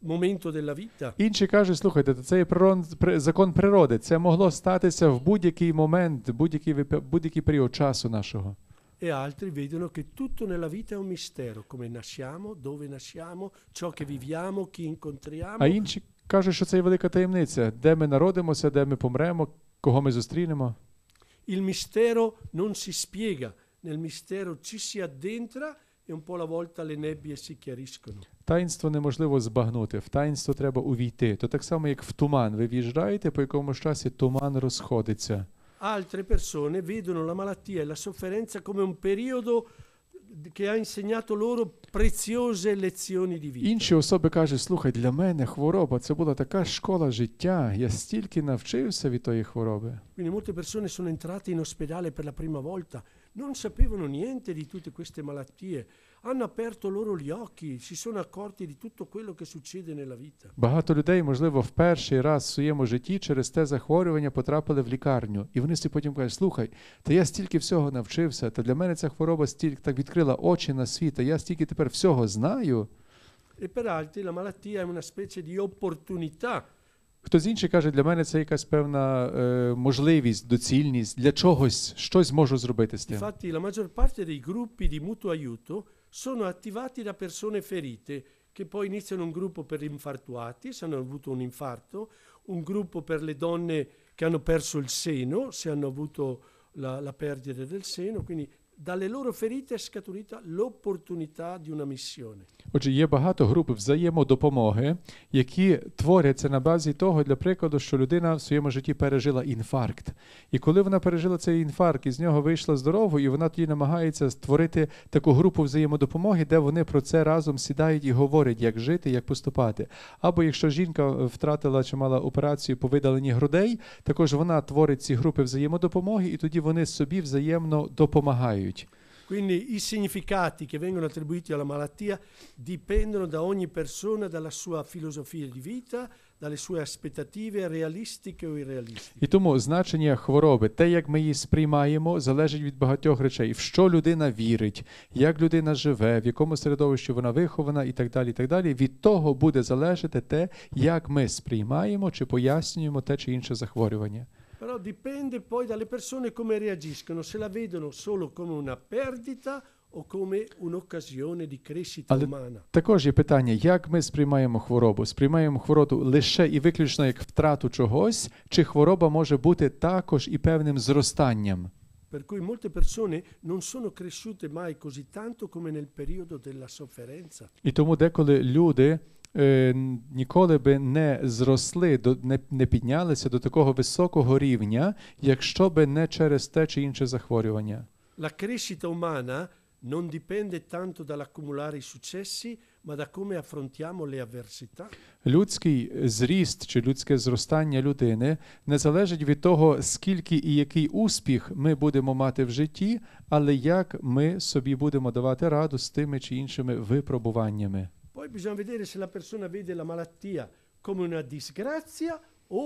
моменту della vita. Інші кажуть, слухайте, це є природ, закон природи. Це могло статися в будь-який момент, будь-який будь-який період часу нашого. E altri vedono che tutto nella vita è un mistero, come nasciamo, dove nasciamo, ciò che viviamo, chi incontriamo. А інші кажуть, що це є велика таємниця, де ми народимося, де ми помремо, кого ми зустрінемо. Il mistero non si spiega, nel mistero ci si addentra e un po' alla volta le nebbie si chiariscono. Таїнство неможливо збагнути, в таїнство треба увійти. То так само, як в туман, ви в'їжджаєте, по якомусь часі туман розходиться. Altre persone vedono la malattia e la sofferenza come un periodo che ha insegnato loro preziose lezioni di vita. Інші особи кажуть, слухай, для мене хвороба це була така школа життя, я стільки навчився від тої хвороби. Quindi molte persone sono entrate in ospedale per la prima volta, non sapevano niente di tutte queste malattie. Hanno aperto loro gli occhi, si sono accorti di tutto quello che succede nella vita. Багато людей, можливо, в перший раз в своєму житті через те захворювання потрапили в лікарню, і вони всі потім кажуть: слухай, та я стільки всього навчився, та для мене ця хвороба стільки так відкрила очі на світ, та я стільки тепер всього знаю. E per altri la malattia è una specie di opportunità. Хтось інший каже, для мене це якась певна е, можливість, доцільність для чогось, щось можу зробити з тим. Infatti, la maggior parte dei gruppi di mutuo aiuto sono attivati da persone ferite che poi iniziano un gruppo per gli infartuati, se hanno avuto un infarto, un gruppo per le donne che hanno perso il seno, se hanno avuto la, la perdita del seno, quindi dalle loro ferite è scaturita l'opportunità di una missione. Отже, є багато груп взаємодопомоги, які творяться на базі того, для прикладу, що людина в своєму житті пережила інфаркт. І коли вона пережила цей інфаркт, із нього вийшла здоровою, і вона тоді намагається створити таку групу взаємодопомоги, де вони про це разом сідають і говорять, як жити, як поступати. Або якщо жінка втратила чи мала операцію по видаленні грудей, також вона творить ці групи взаємодопомоги, і тоді вони собі взаємно допомагають dici. Quindi i significati che vengono attribuiti alla malattia dipendono da ogni persona, dalla sua filosofia di vita, dalle sue aspettative realistiche o irrealistiche. І тому значення хвороби, те, як ми її сприймаємо, залежить від багатьох речей, в що людина вірить, як людина живе, в якому середовищі вона вихована і так далі. І так далі. Від того буде залежати те, як ми сприймаємо чи пояснюємо те чи інше захворювання. Però dipende poi dalle persone come reagiscono, se la vedono solo come una perdita o come un'occasione di crescita Але umana. Також є питання, як ми сприймаємо хворобу? Сприймаємо хворобу лише і виключно як втрату чогось, чи хвороба може бути також і певним зростанням? per cui molte persone non sono cresciute mai così tanto come nel periodo della sofferenza. І тому деколи люди Е, ніколи би не зросли, до, не, не піднялися до такого високого рівня, якщо би не через те чи інше захворювання. La crescita umana non dipende tanto dall'accumulare i successi, ma da come affrontiamo le avversità. Людський зріст чи людське зростання людини не залежить від того, скільки і який успіх ми будемо мати в житті, але як ми собі будемо давати раду з тими чи іншими випробуваннями. Poi bisogna vedere se la persona vede la malattia come una disgrazia o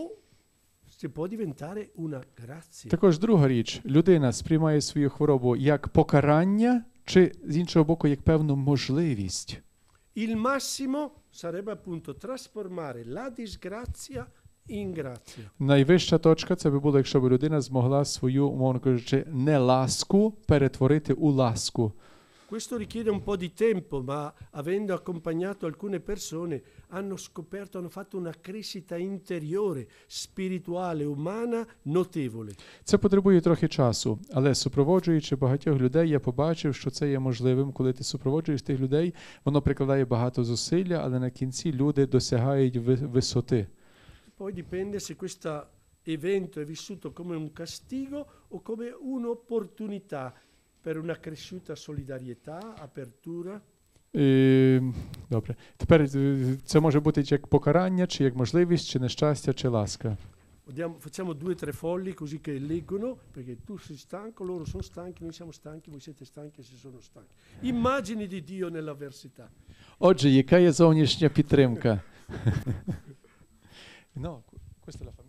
Це може diventare una grazia. Також друга річ, людина сприймає свою хворобу як покарання чи з іншого боку як певну можливість. Il massimo sarebbe appunto trasformare la disgrazia in grazia. Найвища точка це би було, якщо б людина змогла свою, умовно кажучи, неласку перетворити у ласку. Questo richiede un po' di tempo, ma avendo accompagnato alcune persone hanno scoperto, hanno fatto una crescita interiore, спіритуальна, умана, notevole. Це потребує трохи часу, але супроводжуючи багатьох людей, я побачив, що це є можливим, коли ти супроводжуєш тих людей, воно прикладає багато зусилля, але на кінці люди досягають висоти. Poi dipende se questo evento è vissuto come un castigo o come un'opportunità. per una cresciuta solidarietà, apertura. І, добре. Тепер це може бути як покарання, чи як можливість, чи нещастя, чи ласка. facciamo due o tre folli così che leggono, perché tu sei stanco, loro sono stanchi, noi siamo stanchi, voi siete stanchi e si sono stanchi. Immagini di Dio nell'avversità. Oggi, яка є зовнішня підтримка? no, questa è la famiglia.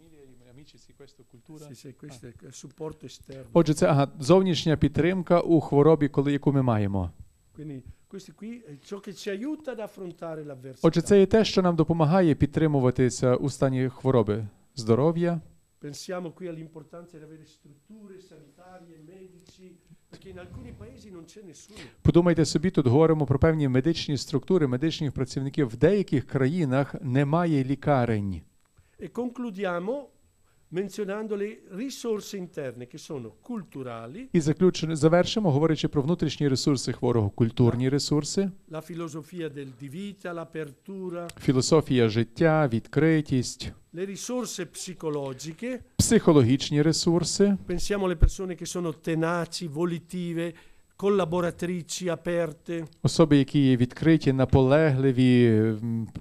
Sì, sì, questo ah. è supporto esterno. Отже, це ага, зовнішня підтримка у хворобі, коли яку ми маємо. Quindi questi qui è ciò che ci aiuta ad affrontare Отже, це є те, що нам допомагає підтримуватися у стані хвороби, здоров'я. Pensiamo qui all'importanza di avere strutture sanitarie, medici, perché in alcuni paesi non c'è nessuno. Подумайте собі, тут говоримо про певні медичні структури, медичних працівників. В деяких країнах немає лікарень. E concludiamo menzionando le risorse interne che sono culturali. І заключно завершимо, говорячи про внутрішні ресурси хворого, культурні ресурси. La filosofia del di vita, l'apertura. Філософія життя, відкритість. Le risorse psicologiche. Психологічні ресурси. Pensiamo alle persone che sono tenaci, volitive, collaboratrici, aperte. Особи, які є відкриті, наполегливі,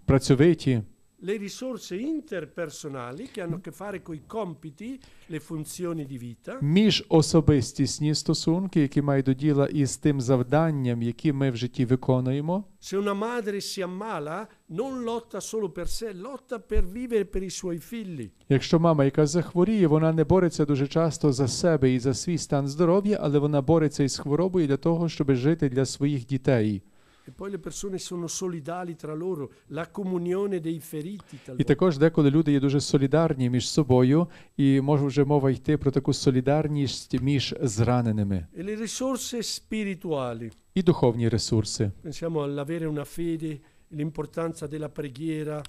працьовиті le risorse interpersonali che hanno a che fare con i compiti, le funzioni di vita, міжособистісні стосунки, які мають до діла із тим завданням, які ми в житті виконуємо. Se una madre si ammala, non lotta solo per sé, lotta per vivere per i suoi figli. Якщо мама, яка захворіє, вона не бореться дуже часто за себе і за свій стан здоров'я, але вона бореться із хворобою для того, щоб жити для своїх дітей. І І також деколи люди є дуже солідарні між собою, і може вже мова йти про таку солідарність між зраненими. І духовні ресурси.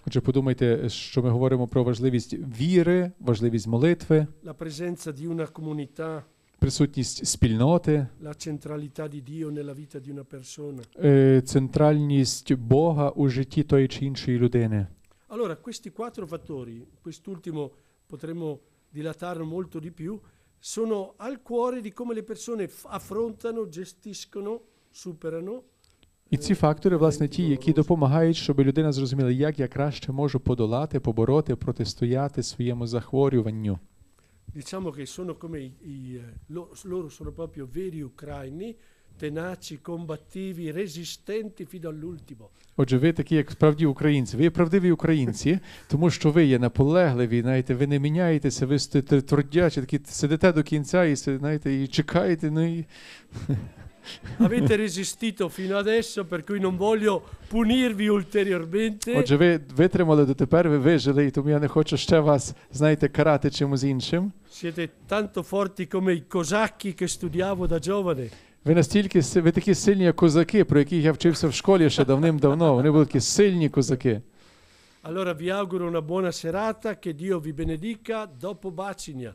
Отже, подумайте, що ми говоримо про важливість віри, важливість молитви. La presenza di una comunità присутність спільноти, е, центральність Бога у житті тої чи іншої людини. Allora, questi quattro fattori, quest'ultimo potremmo dilatarlo molto di più, sono al cuore di come le persone affrontano, gestiscono, superano. І ці eh, фактори, власне, ті, які допомагають, щоб людина зрозуміла, як я краще можу подолати, побороти, протистояти своєму захворюванню diciamo che sono come i, i, eh, lo, loro sono proprio veri ucraini, tenaci, combattivi, резистенти fino all'ultimo. Отже, ви такі, як справді українці. Ви правдиві українці, тому що ви є наполегливі, знаєте, ви не міняєтеся, ви стоїте трудячі, такі сидите до кінця і знаєте, і чекаєте. Ну і avete resistito fino adesso, per cui non voglio punirvi ulteriormente. Отже, ви витримали дотепер, ви вижили, і тому я не хочу ще вас, знаєте, карати чимось іншим. Siete tanto forti come i cosacchi che studiavo da giovane. Ви настільки си- ви такі сильні, як козаки, про яких я вчився в школі ще давним-давно. Вони були такі сильні козаки. Allora vi auguro una buona serata, che Dio vi benedica, dopo Bacinia.